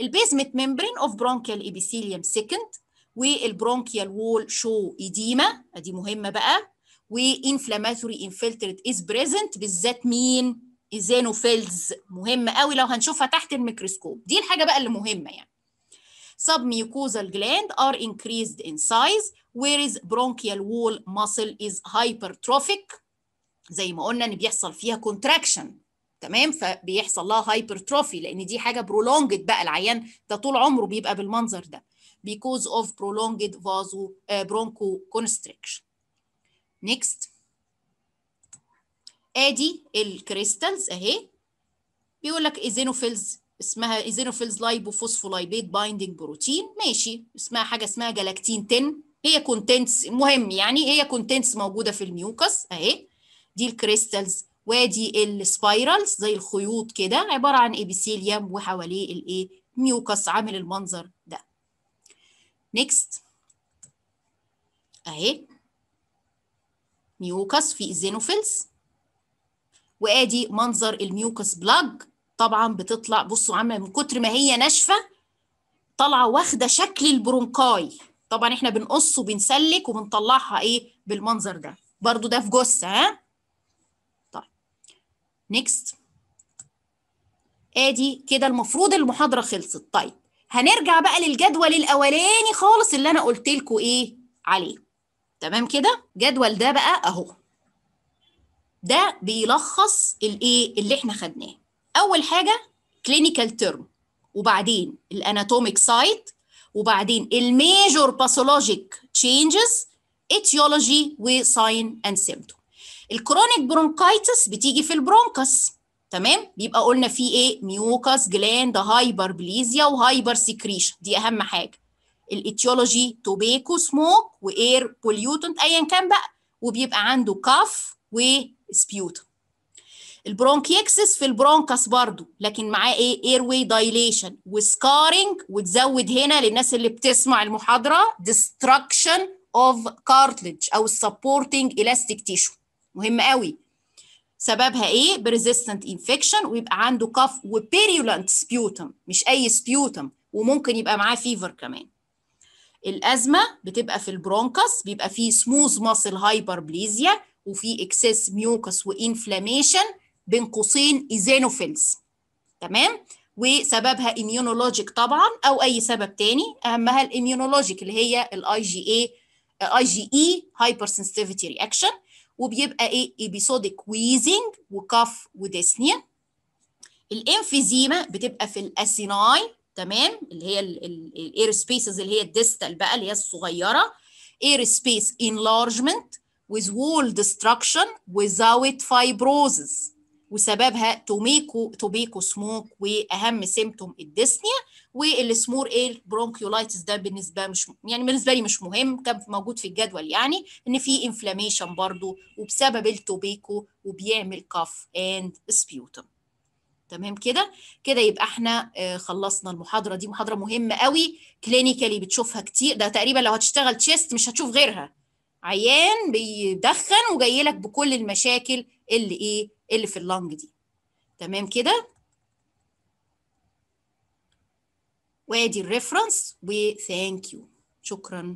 البيزمنت ممبرين اوف برونكيال ايبيثيليوم سكند والبرونكيال وول شو ايديما دي مهمه بقى وانفلاماتوري انفلتريت از بريزنت بالذات مين ايزينوفيلز مهم قوي لو هنشوفها تحت الميكروسكوب دي الحاجه بقى اللي مهمه يعني Submucosal gland are increased in size whereas bronchial wall muscle is hypertrophic زي ما قلنا ان بيحصل فيها contraction تمام فبيحصل لها hypertrophy لان دي حاجه prolonged بقى العيان ده طول عمره بيبقى بالمنظر ده because of prolonged vaso uh, bronchoconstriction next ادي الكريستالز اهي بيقول لك ايزينوفيلز اسمها ايزينوفيلز لايبوفوسفولايبيت بايندينج بروتين ماشي اسمها حاجه اسمها جلاكتين 10 هي كونتنتس مهم يعني هي كونتنتس موجوده في الميوكس اهي دي الكريستالز وادي السبايرالز زي الخيوط كده عباره عن ابيثيليوم وحواليه الايه ميوكس عامل المنظر ده نيكست اهي ميوكس في ايزينوفيلز وادي منظر الميوكس بلاج طبعا بتطلع بصوا عامله من كتر ما هي ناشفه طالعه واخده شكل البرونكاي طبعا احنا بنقص وبنسلك وبنطلعها ايه بالمنظر ده برضو ده في جثه ها طيب نيكست ادي كده المفروض المحاضره خلصت طيب هنرجع بقى للجدول الاولاني خالص اللي انا قلت لكم ايه عليه تمام كده جدول ده بقى اهو ده بيلخص الايه اللي احنا خدناه اول حاجه كلينيكال تيرم وبعدين الاناتوميك سايت وبعدين الميجور باثولوجيك تشينجز اتيولوجي وساين اند سيمتوم الكرونيك برونكايتس بتيجي في البرونكس تمام بيبقى قلنا في ايه ميوكاس جلاند هايبر بليزيا وهايبر سيكريشن دي اهم حاجه الاتيولوجي توبيكو سموك واير بوليوتنت ايا كان بقى وبيبقى عنده كاف وسبيوتم البرونكيكسس في البرونكس برضو لكن معاه ايه اير واي دايليشن وسكارنج وتزود هنا للناس اللي بتسمع المحاضره ديستراكشن اوف كارتلج او السبورتنج الاستيك تيشو مهم قوي سببها ايه بريزيستنت انفكشن ويبقى عنده كف وبيريولنت سبيوتم مش اي سبيوتم وممكن يبقى معاه فيفر كمان الازمه بتبقى في البرونكس بيبقى فيه سموث ماسل هايبربليزيا وفي اكسس ميوكس وانفلاميشن بين قوسين ايزينوفيلز تمام وسببها اميونولوجيك طبعا او اي سبب تاني اهمها الاميونولوجيك اللي هي الاي جي اي اي جي اي هايبر سنسيتيفيتي رياكشن وبيبقى ايه ايبيسوديك ويزنج وكاف وديسنيا الانفيزيما بتبقى في الاسيناي تمام اللي هي الاير سبيسز اللي هي الديستال بقى اللي هي الصغيره اير سبيس انلارجمنت with wall destruction without fibrosis وسببها توميكو توبيكو سموك واهم سيمتوم الديسنيا والسمور ايه البرونكيولايتس ده بالنسبه مش يعني بالنسبه لي مش مهم كان موجود في الجدول يعني ان في انفلاميشن برضو وبسبب التوبيكو وبيعمل كاف اند سبيوتم تمام كده كده يبقى احنا آه، خلصنا المحاضره دي محاضره مهمه قوي كلينيكالي بتشوفها كتير ده تقريبا لو هتشتغل تشيست مش هتشوف غيرها عيان بيدخن وجاي لك بكل المشاكل اللي ايه اللي في اللنج دي تمام كده وادي الريفرنس وثانك يو شكرا